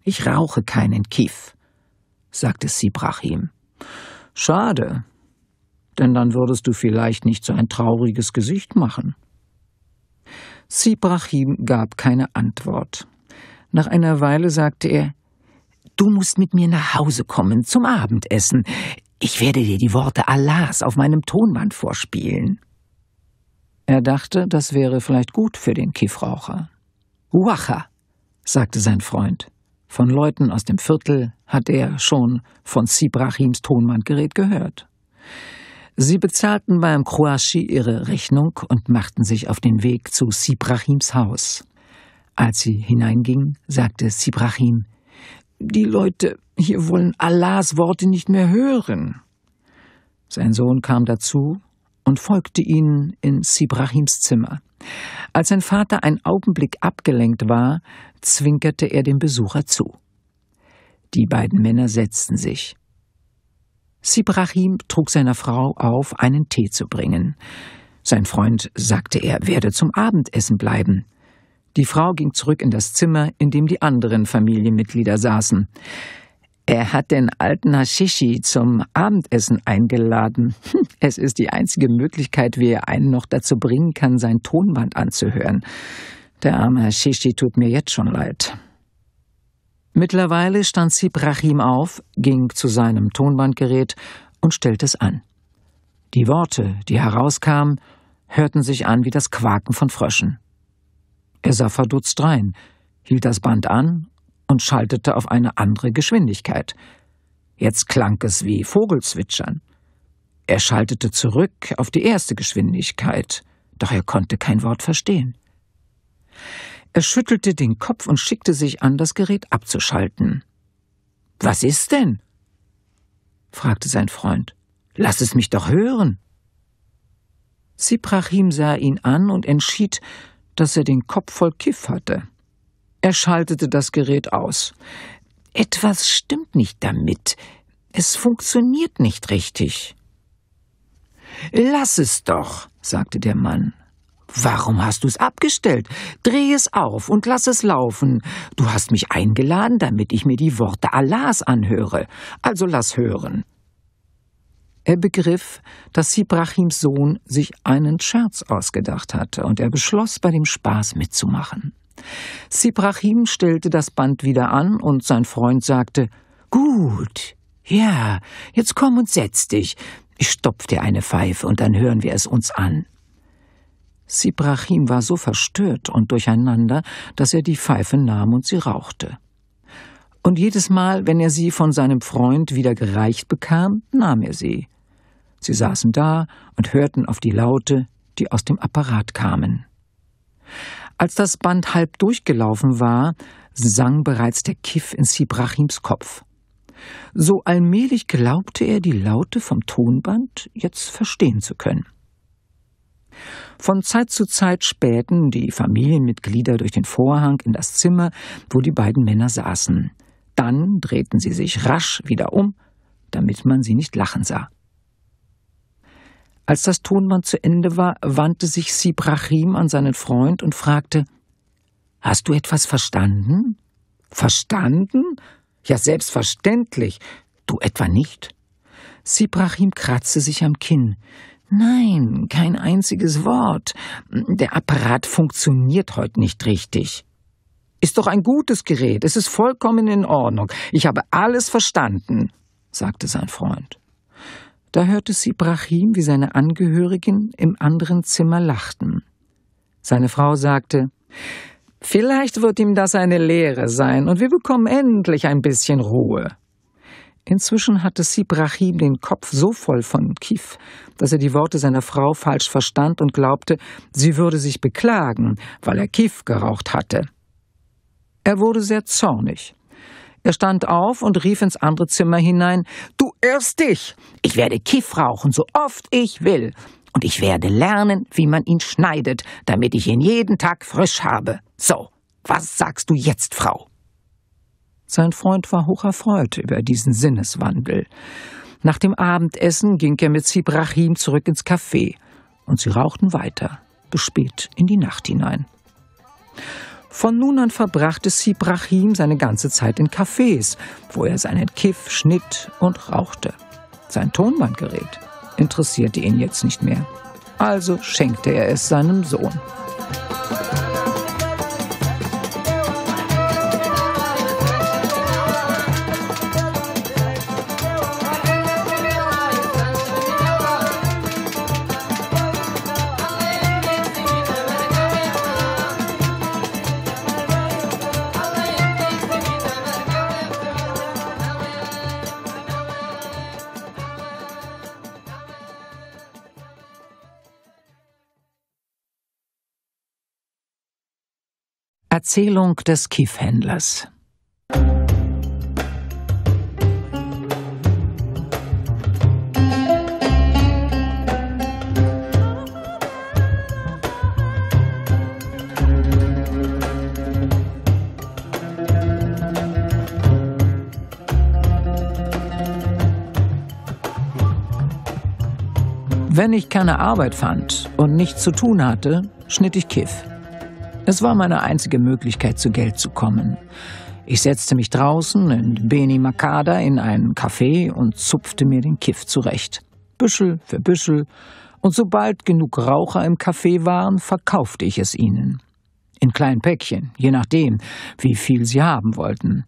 ich rauche keinen Kiff, sagte Sibrahim. Schade, denn dann würdest du vielleicht nicht so ein trauriges Gesicht machen. Sibrachim gab keine Antwort. Nach einer Weile sagte er, Du musst mit mir nach Hause kommen zum Abendessen. Ich werde dir die Worte Allahs auf meinem Tonband vorspielen. Er dachte, das wäre vielleicht gut für den Kiffraucher. Wacha, sagte sein Freund. Von Leuten aus dem Viertel hatte er schon von Sibrahims Tonbandgerät gehört. Sie bezahlten beim Kouachi ihre Rechnung und machten sich auf den Weg zu Sibrahims Haus. Als sie hineingingen, sagte Sibrahim, die Leute hier wollen Allahs Worte nicht mehr hören. Sein Sohn kam dazu und folgte ihnen in Sibrahims Zimmer. Als sein Vater einen Augenblick abgelenkt war, zwinkerte er dem Besucher zu. Die beiden Männer setzten sich. Sibrahim trug seiner Frau auf, einen Tee zu bringen. Sein Freund sagte, er werde zum Abendessen bleiben. Die Frau ging zurück in das Zimmer, in dem die anderen Familienmitglieder saßen. Er hat den alten Hashishi zum Abendessen eingeladen. Hm, es ist die einzige Möglichkeit, wie er einen noch dazu bringen kann, sein Tonband anzuhören. Der arme Hashishi tut mir jetzt schon leid. Mittlerweile stand Sibrachim auf, ging zu seinem Tonbandgerät und stellte es an. Die Worte, die herauskamen, hörten sich an wie das Quaken von Fröschen. Er sah verdutzt rein, hielt das Band an und schaltete auf eine andere Geschwindigkeit. Jetzt klang es wie Vogelzwitschern. Er schaltete zurück auf die erste Geschwindigkeit, doch er konnte kein Wort verstehen. Er schüttelte den Kopf und schickte sich an, das Gerät abzuschalten. Was ist denn? fragte sein Freund. Lass es mich doch hören. Siprachim sah ihn an und entschied, dass er den Kopf voll Kiff hatte. Er schaltete das Gerät aus. Etwas stimmt nicht damit. Es funktioniert nicht richtig. Lass es doch, sagte der Mann. Warum hast du's abgestellt? Dreh es auf und lass es laufen. Du hast mich eingeladen, damit ich mir die Worte Allahs anhöre. Also lass hören. Er begriff, dass Ibrahims Sohn sich einen Scherz ausgedacht hatte, und er beschloss, bei dem Spaß mitzumachen. Sibrahim stellte das Band wieder an, und sein Freund sagte Gut, ja, jetzt komm und setz dich. Ich stopf dir eine Pfeife, und dann hören wir es uns an. Sibrachim war so verstört und durcheinander, dass er die Pfeife nahm und sie rauchte. Und jedes Mal, wenn er sie von seinem Freund wieder gereicht bekam, nahm er sie. Sie saßen da und hörten auf die Laute, die aus dem Apparat kamen. Als das Band halb durchgelaufen war, sang bereits der Kiff in Sibrachims Kopf. So allmählich glaubte er, die Laute vom Tonband jetzt verstehen zu können. Von Zeit zu Zeit spähten die Familienmitglieder durch den Vorhang in das Zimmer, wo die beiden Männer saßen. Dann drehten sie sich rasch wieder um, damit man sie nicht lachen sah. Als das Tonband zu Ende war, wandte sich Sibrachim an seinen Freund und fragte Hast du etwas verstanden? Verstanden? Ja, selbstverständlich. Du etwa nicht? Sibrachim kratzte sich am Kinn. Nein, kein einziges Wort. Der Apparat funktioniert heute nicht richtig. Ist doch ein gutes Gerät, es ist vollkommen in Ordnung. Ich habe alles verstanden, sagte sein Freund. Da hörte sie Brahim, wie seine Angehörigen im anderen Zimmer lachten. Seine Frau sagte Vielleicht wird ihm das eine Lehre sein, und wir bekommen endlich ein bisschen Ruhe. Inzwischen hatte Sibrahim den Kopf so voll von Kief, dass er die Worte seiner Frau falsch verstand und glaubte, sie würde sich beklagen, weil er Kief geraucht hatte. Er wurde sehr zornig. Er stand auf und rief ins andere Zimmer hinein Du irrst dich. Ich werde Kiff rauchen, so oft ich will. Und ich werde lernen, wie man ihn schneidet, damit ich ihn jeden Tag frisch habe. So, was sagst du jetzt, Frau? Sein Freund war hocherfreut über diesen Sinneswandel. Nach dem Abendessen ging er mit Sibrahim zurück ins Café und sie rauchten weiter, bis spät in die Nacht hinein. Von nun an verbrachte Sibrahim seine ganze Zeit in Cafés, wo er seinen Kiff schnitt und rauchte. Sein Tonbandgerät interessierte ihn jetzt nicht mehr. Also schenkte er es seinem Sohn. Erzählung des Kiefhändlers. Wenn ich keine Arbeit fand und nichts zu tun hatte, schnitt ich Kiff. Es war meine einzige Möglichkeit, zu Geld zu kommen. Ich setzte mich draußen in Beni Makada in einen Café und zupfte mir den Kiff zurecht. Büschel für Büschel. Und sobald genug Raucher im Café waren, verkaufte ich es ihnen. In kleinen Päckchen, je nachdem, wie viel sie haben wollten.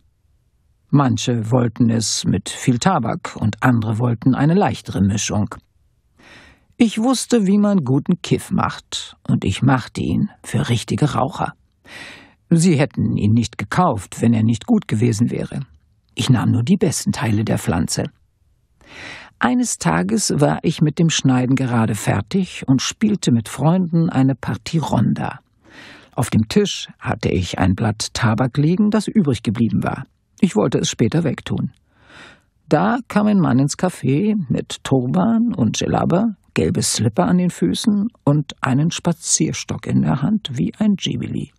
Manche wollten es mit viel Tabak und andere wollten eine leichtere Mischung. Ich wusste, wie man guten Kiff macht, und ich machte ihn für richtige Raucher. Sie hätten ihn nicht gekauft, wenn er nicht gut gewesen wäre. Ich nahm nur die besten Teile der Pflanze. Eines Tages war ich mit dem Schneiden gerade fertig und spielte mit Freunden eine Partie Ronda. Auf dem Tisch hatte ich ein Blatt Tabak liegen, das übrig geblieben war. Ich wollte es später wegtun. Da kam ein Mann ins Café mit Turban und Jelaba, gelbe Slipper an den Füßen und einen Spazierstock in der Hand wie ein Jibili.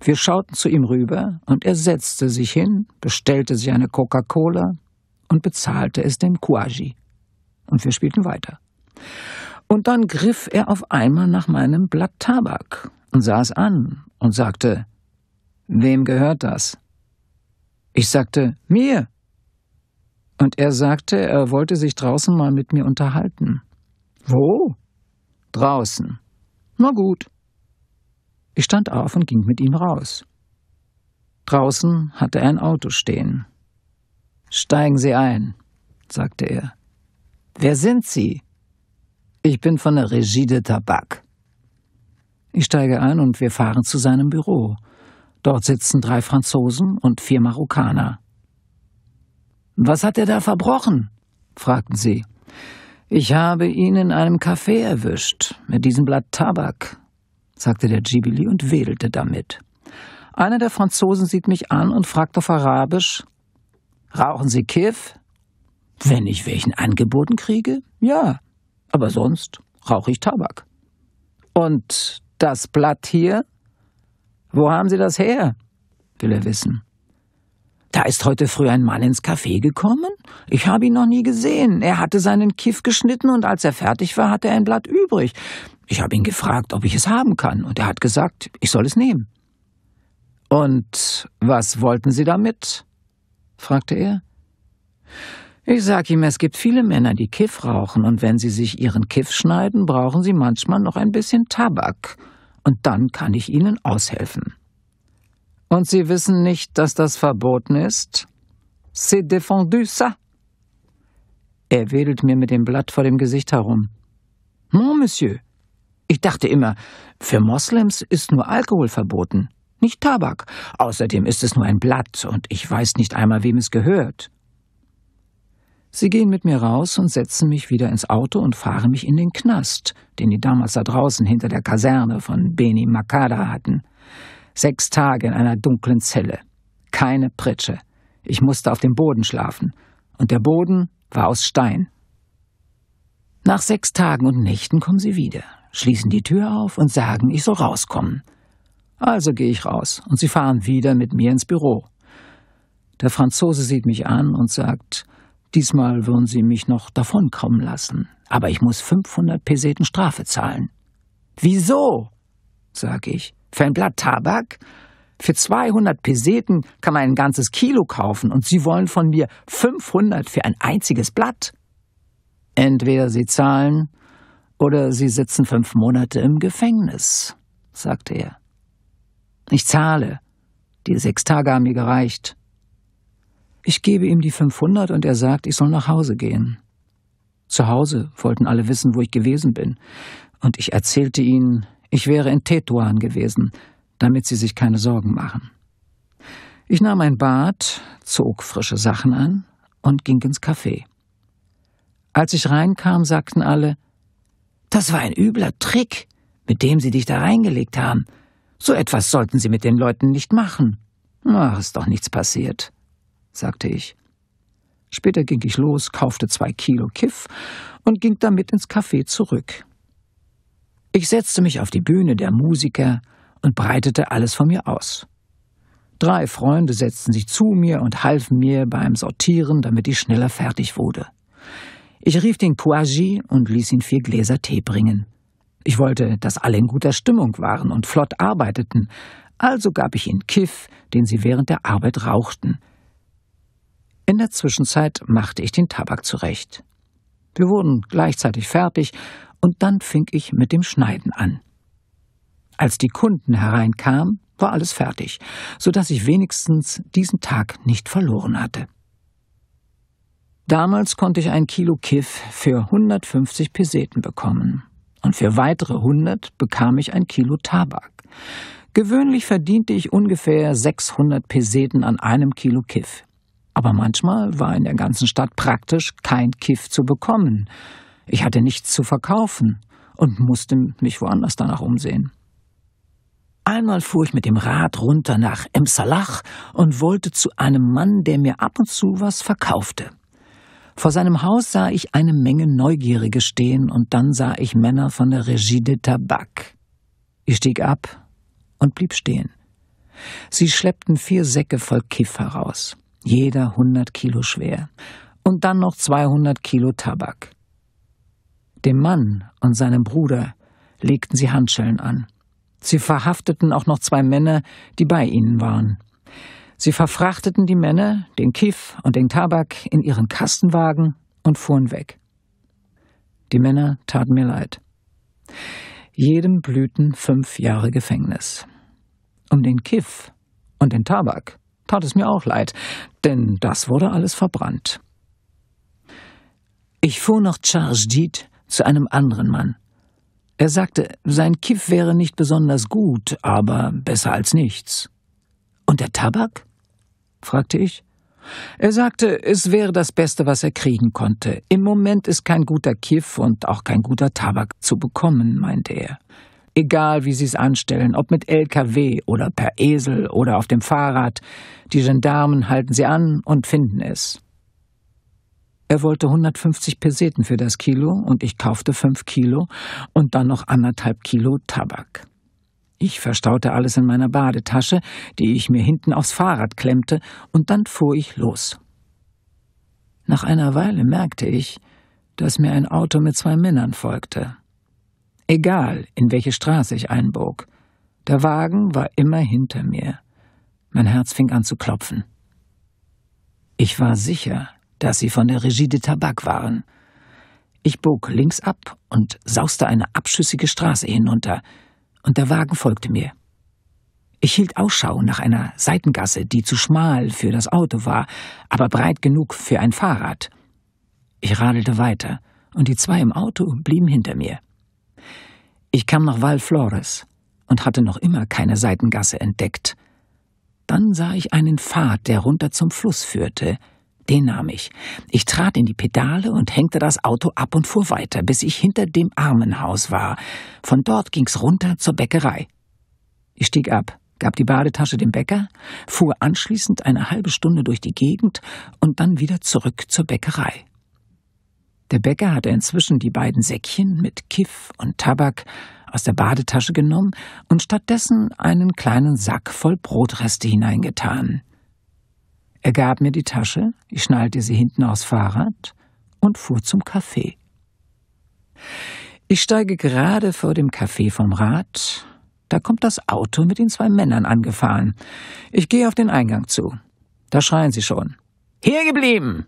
Wir schauten zu ihm rüber und er setzte sich hin, bestellte sich eine Coca-Cola und bezahlte es dem Kuaji. Und wir spielten weiter. Und dann griff er auf einmal nach meinem Blatt Tabak und sah es an und sagte, Wem gehört das? Ich sagte, mir. Und er sagte, er wollte sich draußen mal mit mir unterhalten. Wo? Draußen. Na gut. Ich stand auf und ging mit ihm raus. Draußen hatte er ein Auto stehen. Steigen Sie ein, sagte er. Wer sind Sie? Ich bin von der Regie de Tabak. Ich steige ein und wir fahren zu seinem Büro. Dort sitzen drei Franzosen und vier Marokkaner. Was hat er da verbrochen? fragten sie. Ich habe ihn in einem Café erwischt, mit diesem Blatt Tabak, sagte der Dschibili und wedelte damit. Einer der Franzosen sieht mich an und fragt auf Arabisch, Rauchen Sie Kiff? Wenn ich welchen angeboten kriege? Ja, aber sonst rauche ich Tabak. Und das Blatt hier? Wo haben Sie das her? will er wissen. Da ist heute früh ein Mann ins Café gekommen? Ich habe ihn noch nie gesehen. Er hatte seinen Kiff geschnitten und als er fertig war, hatte er ein Blatt übrig. Ich habe ihn gefragt, ob ich es haben kann, und er hat gesagt, ich soll es nehmen. Und was wollten Sie damit? fragte er. Ich sag ihm, es gibt viele Männer, die Kiff rauchen, und wenn sie sich ihren Kiff schneiden, brauchen sie manchmal noch ein bisschen Tabak, und dann kann ich ihnen aushelfen. Und Sie wissen nicht, dass das verboten ist? C'est défendu, ça? Er wedelt mir mit dem Blatt vor dem Gesicht herum. Mon Monsieur. Ich dachte immer, für Moslems ist nur Alkohol verboten, nicht Tabak. Außerdem ist es nur ein Blatt und ich weiß nicht einmal, wem es gehört. Sie gehen mit mir raus und setzen mich wieder ins Auto und fahren mich in den Knast, den die damals da draußen hinter der Kaserne von Beni Makada hatten. Sechs Tage in einer dunklen Zelle. Keine Pritsche. Ich musste auf dem Boden schlafen. Und der Boden war aus Stein. Nach sechs Tagen und Nächten kommen sie wieder, schließen die Tür auf und sagen, ich soll rauskommen. Also gehe ich raus und sie fahren wieder mit mir ins Büro. Der Franzose sieht mich an und sagt, diesmal würden sie mich noch davonkommen lassen, aber ich muss 500 Peseten Strafe zahlen. Wieso? sage ich. Für ein Blatt Tabak? Für 200 Peseten kann man ein ganzes Kilo kaufen und Sie wollen von mir 500 für ein einziges Blatt? Entweder Sie zahlen oder Sie sitzen fünf Monate im Gefängnis, sagte er. Ich zahle. Die sechs Tage haben mir gereicht. Ich gebe ihm die 500 und er sagt, ich soll nach Hause gehen. Zu Hause wollten alle wissen, wo ich gewesen bin, und ich erzählte ihnen, ich wäre in Tetuan gewesen, damit sie sich keine Sorgen machen. Ich nahm ein Bad, zog frische Sachen an und ging ins Café. Als ich reinkam, sagten alle, das war ein übler Trick, mit dem Sie dich da reingelegt haben. So etwas sollten Sie mit den Leuten nicht machen. Ach, ist doch nichts passiert, sagte ich. Später ging ich los, kaufte zwei Kilo Kiff und ging damit ins Café zurück. Ich setzte mich auf die Bühne der Musiker und breitete alles von mir aus. Drei Freunde setzten sich zu mir und halfen mir beim Sortieren, damit ich schneller fertig wurde. Ich rief den Poagy und ließ ihn vier Gläser Tee bringen. Ich wollte, dass alle in guter Stimmung waren und flott arbeiteten, also gab ich ihnen Kiff, den sie während der Arbeit rauchten. In der Zwischenzeit machte ich den Tabak zurecht. Wir wurden gleichzeitig fertig und dann fing ich mit dem Schneiden an. Als die Kunden hereinkamen, war alles fertig, so dass ich wenigstens diesen Tag nicht verloren hatte. Damals konnte ich ein Kilo Kiff für 150 Peseten bekommen. Und für weitere 100 bekam ich ein Kilo Tabak. Gewöhnlich verdiente ich ungefähr 600 Peseten an einem Kilo Kiff. Aber manchmal war in der ganzen Stadt praktisch kein Kiff zu bekommen. Ich hatte nichts zu verkaufen und musste mich woanders danach umsehen. Einmal fuhr ich mit dem Rad runter nach Emsalach und wollte zu einem Mann, der mir ab und zu was verkaufte. Vor seinem Haus sah ich eine Menge Neugierige stehen und dann sah ich Männer von der Regie de Tabak. Ich stieg ab und blieb stehen. Sie schleppten vier Säcke voll Kiff heraus, jeder hundert Kilo schwer, und dann noch zweihundert Kilo Tabak. Dem Mann und seinem Bruder legten sie Handschellen an. Sie verhafteten auch noch zwei Männer, die bei ihnen waren. Sie verfrachteten die Männer, den Kiff und den Tabak in ihren Kastenwagen und fuhren weg. Die Männer taten mir leid. Jedem blühten fünf Jahre Gefängnis. Um den Kiff und den Tabak tat es mir auch leid, denn das wurde alles verbrannt. Ich fuhr nach Chargedit zu einem anderen Mann. Er sagte, sein Kiff wäre nicht besonders gut, aber besser als nichts. Und der Tabak? fragte ich. Er sagte, es wäre das Beste, was er kriegen konnte. Im Moment ist kein guter Kiff und auch kein guter Tabak zu bekommen, meinte er. Egal, wie sie es anstellen, ob mit LKW oder per Esel oder auf dem Fahrrad, die Gendarmen halten sie an und finden es. Er wollte 150 Peseten für das Kilo und ich kaufte fünf Kilo und dann noch anderthalb Kilo Tabak. Ich verstaute alles in meiner Badetasche, die ich mir hinten aufs Fahrrad klemmte, und dann fuhr ich los. Nach einer Weile merkte ich, dass mir ein Auto mit zwei Männern folgte. Egal, in welche Straße ich einbog, der Wagen war immer hinter mir. Mein Herz fing an zu klopfen. Ich war sicher, dass sie von der Regie de Tabak waren. Ich bog links ab und sauste eine abschüssige Straße hinunter, und der Wagen folgte mir. Ich hielt Ausschau nach einer Seitengasse, die zu schmal für das Auto war, aber breit genug für ein Fahrrad. Ich radelte weiter, und die zwei im Auto blieben hinter mir. Ich kam nach Val Flores und hatte noch immer keine Seitengasse entdeckt. Dann sah ich einen Pfad, der runter zum Fluss führte, den nahm ich. Ich trat in die Pedale und hängte das Auto ab und fuhr weiter, bis ich hinter dem Armenhaus war. Von dort ging's runter zur Bäckerei. Ich stieg ab, gab die Badetasche dem Bäcker, fuhr anschließend eine halbe Stunde durch die Gegend und dann wieder zurück zur Bäckerei. Der Bäcker hatte inzwischen die beiden Säckchen mit Kiff und Tabak aus der Badetasche genommen und stattdessen einen kleinen Sack voll Brotreste hineingetan. Er gab mir die Tasche, ich schnallte sie hinten aufs Fahrrad und fuhr zum Café. Ich steige gerade vor dem Café vom Rad, da kommt das Auto mit den zwei Männern angefahren. Ich gehe auf den Eingang zu. Da schreien sie schon. Hier geblieben!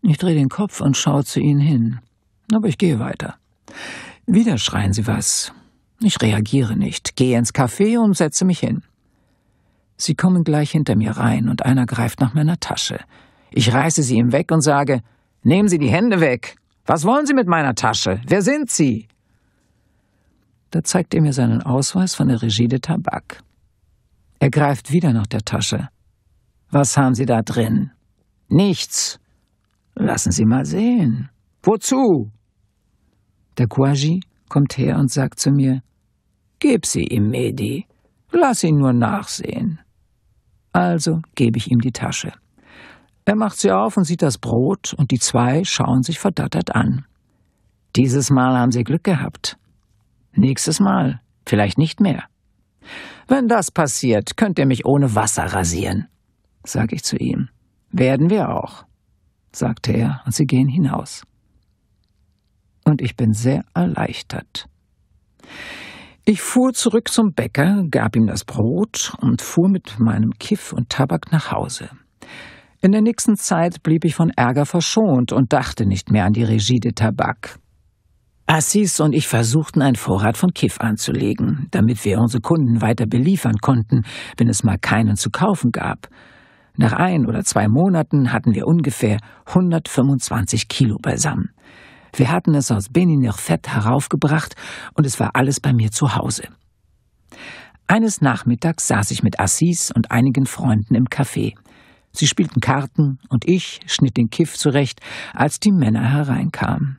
Ich drehe den Kopf und schaue zu ihnen hin. Aber ich gehe weiter. Wieder schreien sie was. Ich reagiere nicht, gehe ins Café und setze mich hin. Sie kommen gleich hinter mir rein und einer greift nach meiner Tasche. Ich reiße sie ihm weg und sage, Nehmen Sie die Hände weg! Was wollen Sie mit meiner Tasche? Wer sind Sie? Da zeigt er mir seinen Ausweis von der Regie de Tabak. Er greift wieder nach der Tasche. Was haben Sie da drin? Nichts. Lassen Sie mal sehen. Wozu? Der Kouagi kommt her und sagt zu mir, Gib sie ihm, Medi. Lass ihn nur nachsehen. Also gebe ich ihm die Tasche. Er macht sie auf und sieht das Brot, und die zwei schauen sich verdattert an. Dieses Mal haben sie Glück gehabt. Nächstes Mal vielleicht nicht mehr. Wenn das passiert, könnt ihr mich ohne Wasser rasieren, sage ich zu ihm. Werden wir auch, sagte er, und sie gehen hinaus. Und ich bin sehr erleichtert. Ich fuhr zurück zum Bäcker, gab ihm das Brot und fuhr mit meinem Kiff und Tabak nach Hause. In der nächsten Zeit blieb ich von Ärger verschont und dachte nicht mehr an die rigide Tabak. Assis und ich versuchten, einen Vorrat von Kiff anzulegen, damit wir unsere Kunden weiter beliefern konnten, wenn es mal keinen zu kaufen gab. Nach ein oder zwei Monaten hatten wir ungefähr 125 Kilo beisammen. Wir hatten es aus Beninirbet heraufgebracht und es war alles bei mir zu Hause. Eines Nachmittags saß ich mit Assis und einigen Freunden im Café. Sie spielten Karten und ich schnitt den Kiff zurecht, als die Männer hereinkamen.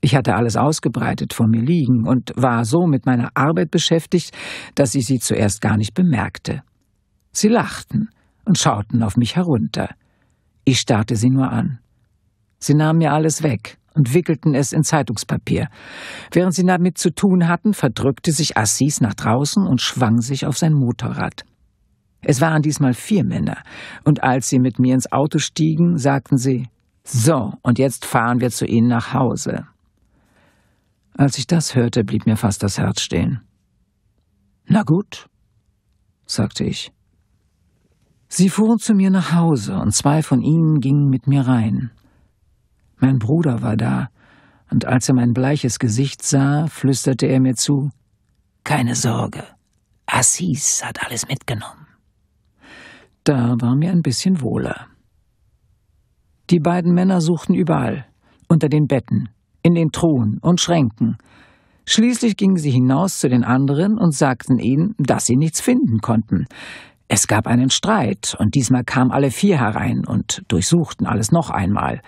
Ich hatte alles ausgebreitet vor mir liegen und war so mit meiner Arbeit beschäftigt, dass ich sie zuerst gar nicht bemerkte. Sie lachten und schauten auf mich herunter. Ich starrte sie nur an. Sie nahmen mir alles weg, und wickelten es in Zeitungspapier. Während sie damit zu tun hatten, verdrückte sich Assis nach draußen und schwang sich auf sein Motorrad. Es waren diesmal vier Männer, und als sie mit mir ins Auto stiegen, sagten sie So, und jetzt fahren wir zu Ihnen nach Hause. Als ich das hörte, blieb mir fast das Herz stehen. Na gut, sagte ich. Sie fuhren zu mir nach Hause, und zwei von ihnen gingen mit mir rein. Mein Bruder war da, und als er mein bleiches Gesicht sah, flüsterte er mir zu Keine Sorge, Assis hat alles mitgenommen. Da war mir ein bisschen wohler. Die beiden Männer suchten überall, unter den Betten, in den Truhen und Schränken. Schließlich gingen sie hinaus zu den anderen und sagten ihnen, dass sie nichts finden konnten. Es gab einen Streit, und diesmal kamen alle vier herein und durchsuchten alles noch einmal.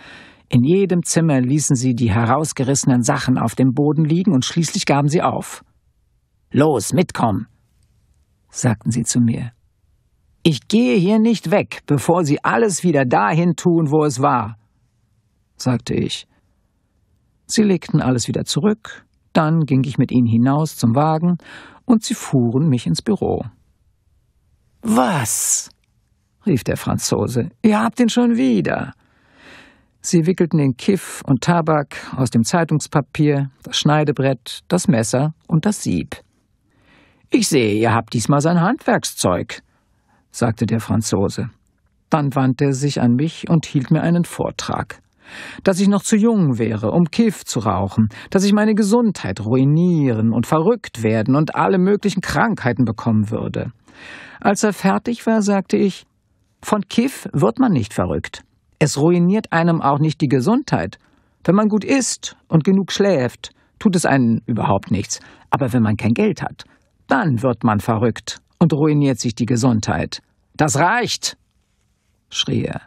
In jedem Zimmer ließen sie die herausgerissenen Sachen auf dem Boden liegen und schließlich gaben sie auf. Los, mitkommen, sagten sie zu mir. Ich gehe hier nicht weg, bevor sie alles wieder dahin tun, wo es war, sagte ich. Sie legten alles wieder zurück, dann ging ich mit ihnen hinaus zum Wagen und sie fuhren mich ins Büro. Was? rief der Franzose. Ihr habt ihn schon wieder. Sie wickelten den Kiff und Tabak aus dem Zeitungspapier, das Schneidebrett, das Messer und das Sieb. Ich sehe, ihr habt diesmal sein Handwerkszeug, sagte der Franzose. Dann wandte er sich an mich und hielt mir einen Vortrag. Dass ich noch zu jung wäre, um Kiff zu rauchen, dass ich meine Gesundheit ruinieren und verrückt werden und alle möglichen Krankheiten bekommen würde. Als er fertig war, sagte ich, von Kiff wird man nicht verrückt. Es ruiniert einem auch nicht die Gesundheit. Wenn man gut isst und genug schläft, tut es einem überhaupt nichts. Aber wenn man kein Geld hat, dann wird man verrückt und ruiniert sich die Gesundheit. Das reicht! schrie er.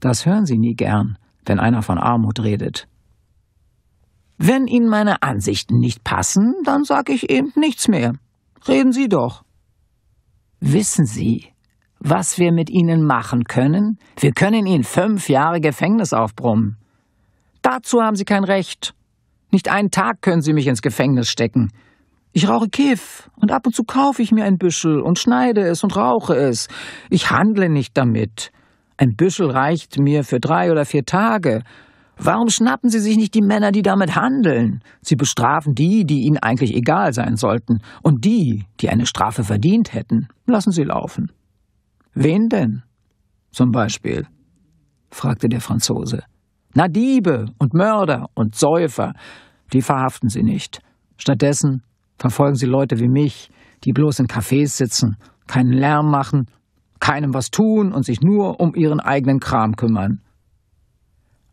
Das hören Sie nie gern, wenn einer von Armut redet. Wenn Ihnen meine Ansichten nicht passen, dann sage ich eben nichts mehr. Reden Sie doch. Wissen Sie, was wir mit ihnen machen können? Wir können ihnen fünf Jahre Gefängnis aufbrummen. Dazu haben sie kein Recht. Nicht einen Tag können sie mich ins Gefängnis stecken. Ich rauche Kiff und ab und zu kaufe ich mir ein Büschel und schneide es und rauche es. Ich handle nicht damit. Ein Büschel reicht mir für drei oder vier Tage. Warum schnappen Sie sich nicht die Männer, die damit handeln? Sie bestrafen die, die Ihnen eigentlich egal sein sollten, und die, die eine Strafe verdient hätten, lassen Sie laufen. Wen denn? Zum Beispiel? fragte der Franzose. Na Diebe und Mörder und Säufer, die verhaften sie nicht. Stattdessen verfolgen sie Leute wie mich, die bloß in Cafés sitzen, keinen Lärm machen, keinem was tun und sich nur um ihren eigenen Kram kümmern.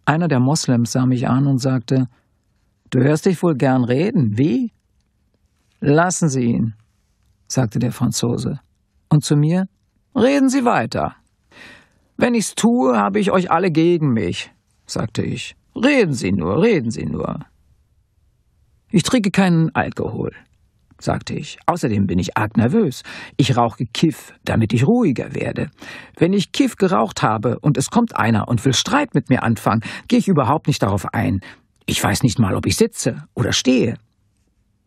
Einer der Moslems sah mich an und sagte, Du hörst dich wohl gern reden, wie? Lassen Sie ihn, sagte der Franzose. Und zu mir, Reden Sie weiter. Wenn ich's tue, habe ich euch alle gegen mich, sagte ich. Reden Sie nur, reden Sie nur. Ich trinke keinen Alkohol, sagte ich. Außerdem bin ich arg nervös. Ich rauche Kiff, damit ich ruhiger werde. Wenn ich Kiff geraucht habe und es kommt einer und will Streit mit mir anfangen, gehe ich überhaupt nicht darauf ein. Ich weiß nicht mal, ob ich sitze oder stehe.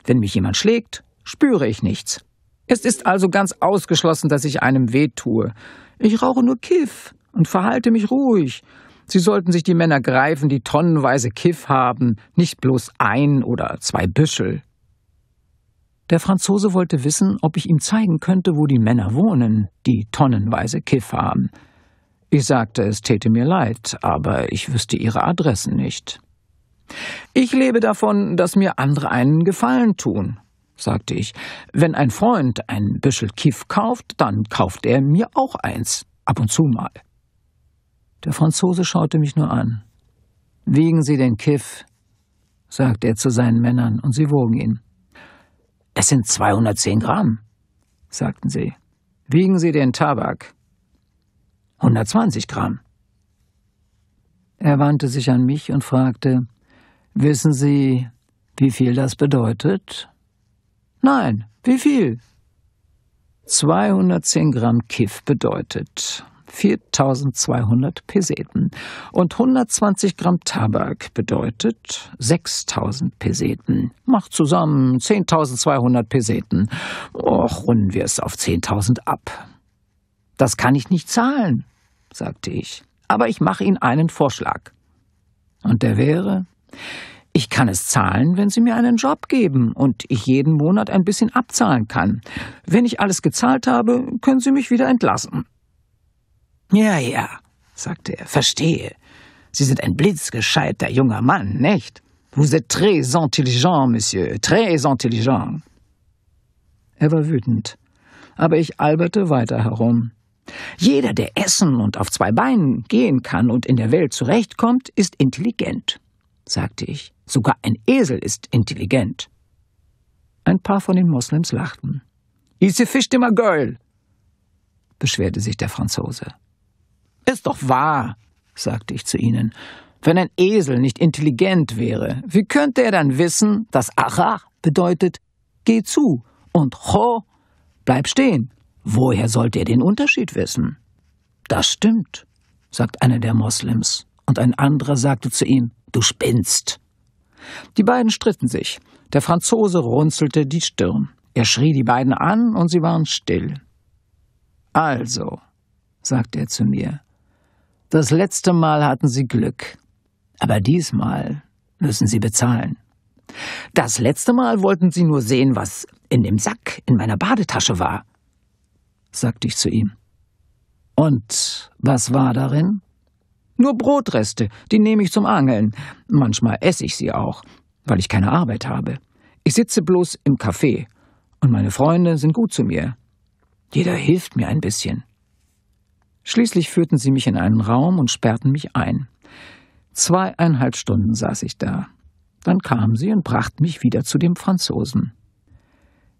Wenn mich jemand schlägt, spüre ich nichts. Es ist also ganz ausgeschlossen, dass ich einem weh tue. Ich rauche nur Kiff und verhalte mich ruhig. Sie sollten sich die Männer greifen, die tonnenweise Kiff haben, nicht bloß ein oder zwei Büschel. Der Franzose wollte wissen, ob ich ihm zeigen könnte, wo die Männer wohnen, die tonnenweise Kiff haben. Ich sagte, es täte mir leid, aber ich wüsste ihre Adressen nicht. Ich lebe davon, dass mir andere einen Gefallen tun sagte ich. Wenn ein Freund ein Büschel Kiff kauft, dann kauft er mir auch eins, ab und zu mal. Der Franzose schaute mich nur an. Wiegen Sie den Kiff, sagte er zu seinen Männern, und sie wogen ihn. Es sind 210 Gramm, sagten sie. Wiegen Sie den Tabak. 120 Gramm. Er wandte sich an mich und fragte, Wissen Sie, wie viel das bedeutet? Nein, wie viel? 210 Gramm Kiff bedeutet 4200 Peseten und 120 Gramm Tabak bedeutet 6000 Peseten. Macht zusammen 10.200 Peseten. Och, runden wir es auf 10.000 ab. Das kann ich nicht zahlen, sagte ich, aber ich mache Ihnen einen Vorschlag. Und der wäre, ich kann es zahlen, wenn Sie mir einen Job geben und ich jeden Monat ein bisschen abzahlen kann. Wenn ich alles gezahlt habe, können Sie mich wieder entlassen. Ja, ja, sagte er, verstehe. Sie sind ein blitzgescheiter junger Mann, nicht? Vous êtes très intelligent, Monsieur, très intelligent. Er war wütend, aber ich alberte weiter herum. Jeder, der essen und auf zwei Beinen gehen kann und in der Welt zurechtkommt, ist intelligent, sagte ich. Sogar ein Esel ist intelligent. Ein paar von den Moslems lachten. Ise fischt immer Girl, beschwerte sich der Franzose. Ist doch wahr, sagte ich zu ihnen. Wenn ein Esel nicht intelligent wäre, wie könnte er dann wissen, dass Acha bedeutet geh zu und Cho bleib stehen? Woher sollte er den Unterschied wissen? Das stimmt, sagt einer der Moslems, und ein anderer sagte zu ihm, du spinnst. Die beiden stritten sich. Der Franzose runzelte die Stirn. Er schrie die beiden an und sie waren still. Also, sagte er zu mir, das letzte Mal hatten Sie Glück, aber diesmal müssen Sie bezahlen. Das letzte Mal wollten Sie nur sehen, was in dem Sack in meiner Badetasche war, sagte ich zu ihm. Und was war darin? Nur Brotreste, die nehme ich zum Angeln. Manchmal esse ich sie auch, weil ich keine Arbeit habe. Ich sitze bloß im Café und meine Freunde sind gut zu mir. Jeder hilft mir ein bisschen. Schließlich führten sie mich in einen Raum und sperrten mich ein. Zweieinhalb Stunden saß ich da. Dann kamen sie und brachten mich wieder zu dem Franzosen.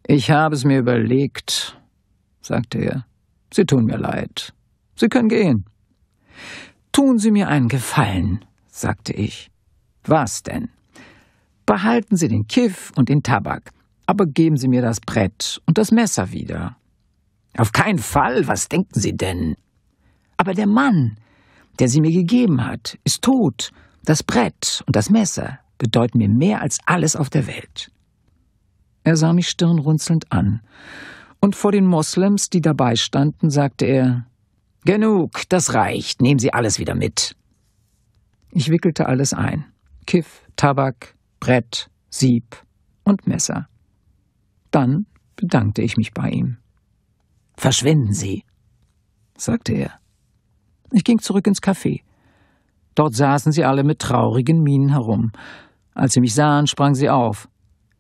Ich habe es mir überlegt, sagte er. Sie tun mir leid. Sie können gehen. Tun Sie mir einen Gefallen, sagte ich. Was denn? Behalten Sie den Kiff und den Tabak, aber geben Sie mir das Brett und das Messer wieder. Auf keinen Fall, was denken Sie denn? Aber der Mann, der sie mir gegeben hat, ist tot. Das Brett und das Messer bedeuten mir mehr als alles auf der Welt. Er sah mich stirnrunzelnd an, und vor den Moslems, die dabei standen, sagte er Genug, das reicht, nehmen Sie alles wieder mit. Ich wickelte alles ein. Kiff, Tabak, Brett, Sieb und Messer. Dann bedankte ich mich bei ihm. Verschwinden Sie, sagte er. Ich ging zurück ins Café. Dort saßen sie alle mit traurigen Mienen herum. Als sie mich sahen, sprang sie auf.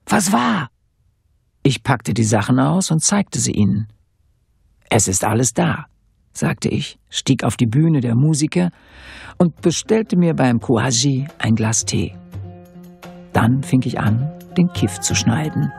Was war? Ich packte die Sachen aus und zeigte sie ihnen. Es ist alles da sagte ich, stieg auf die Bühne der Musiker und bestellte mir beim Kuhaji ein Glas Tee. Dann fing ich an, den Kiff zu schneiden.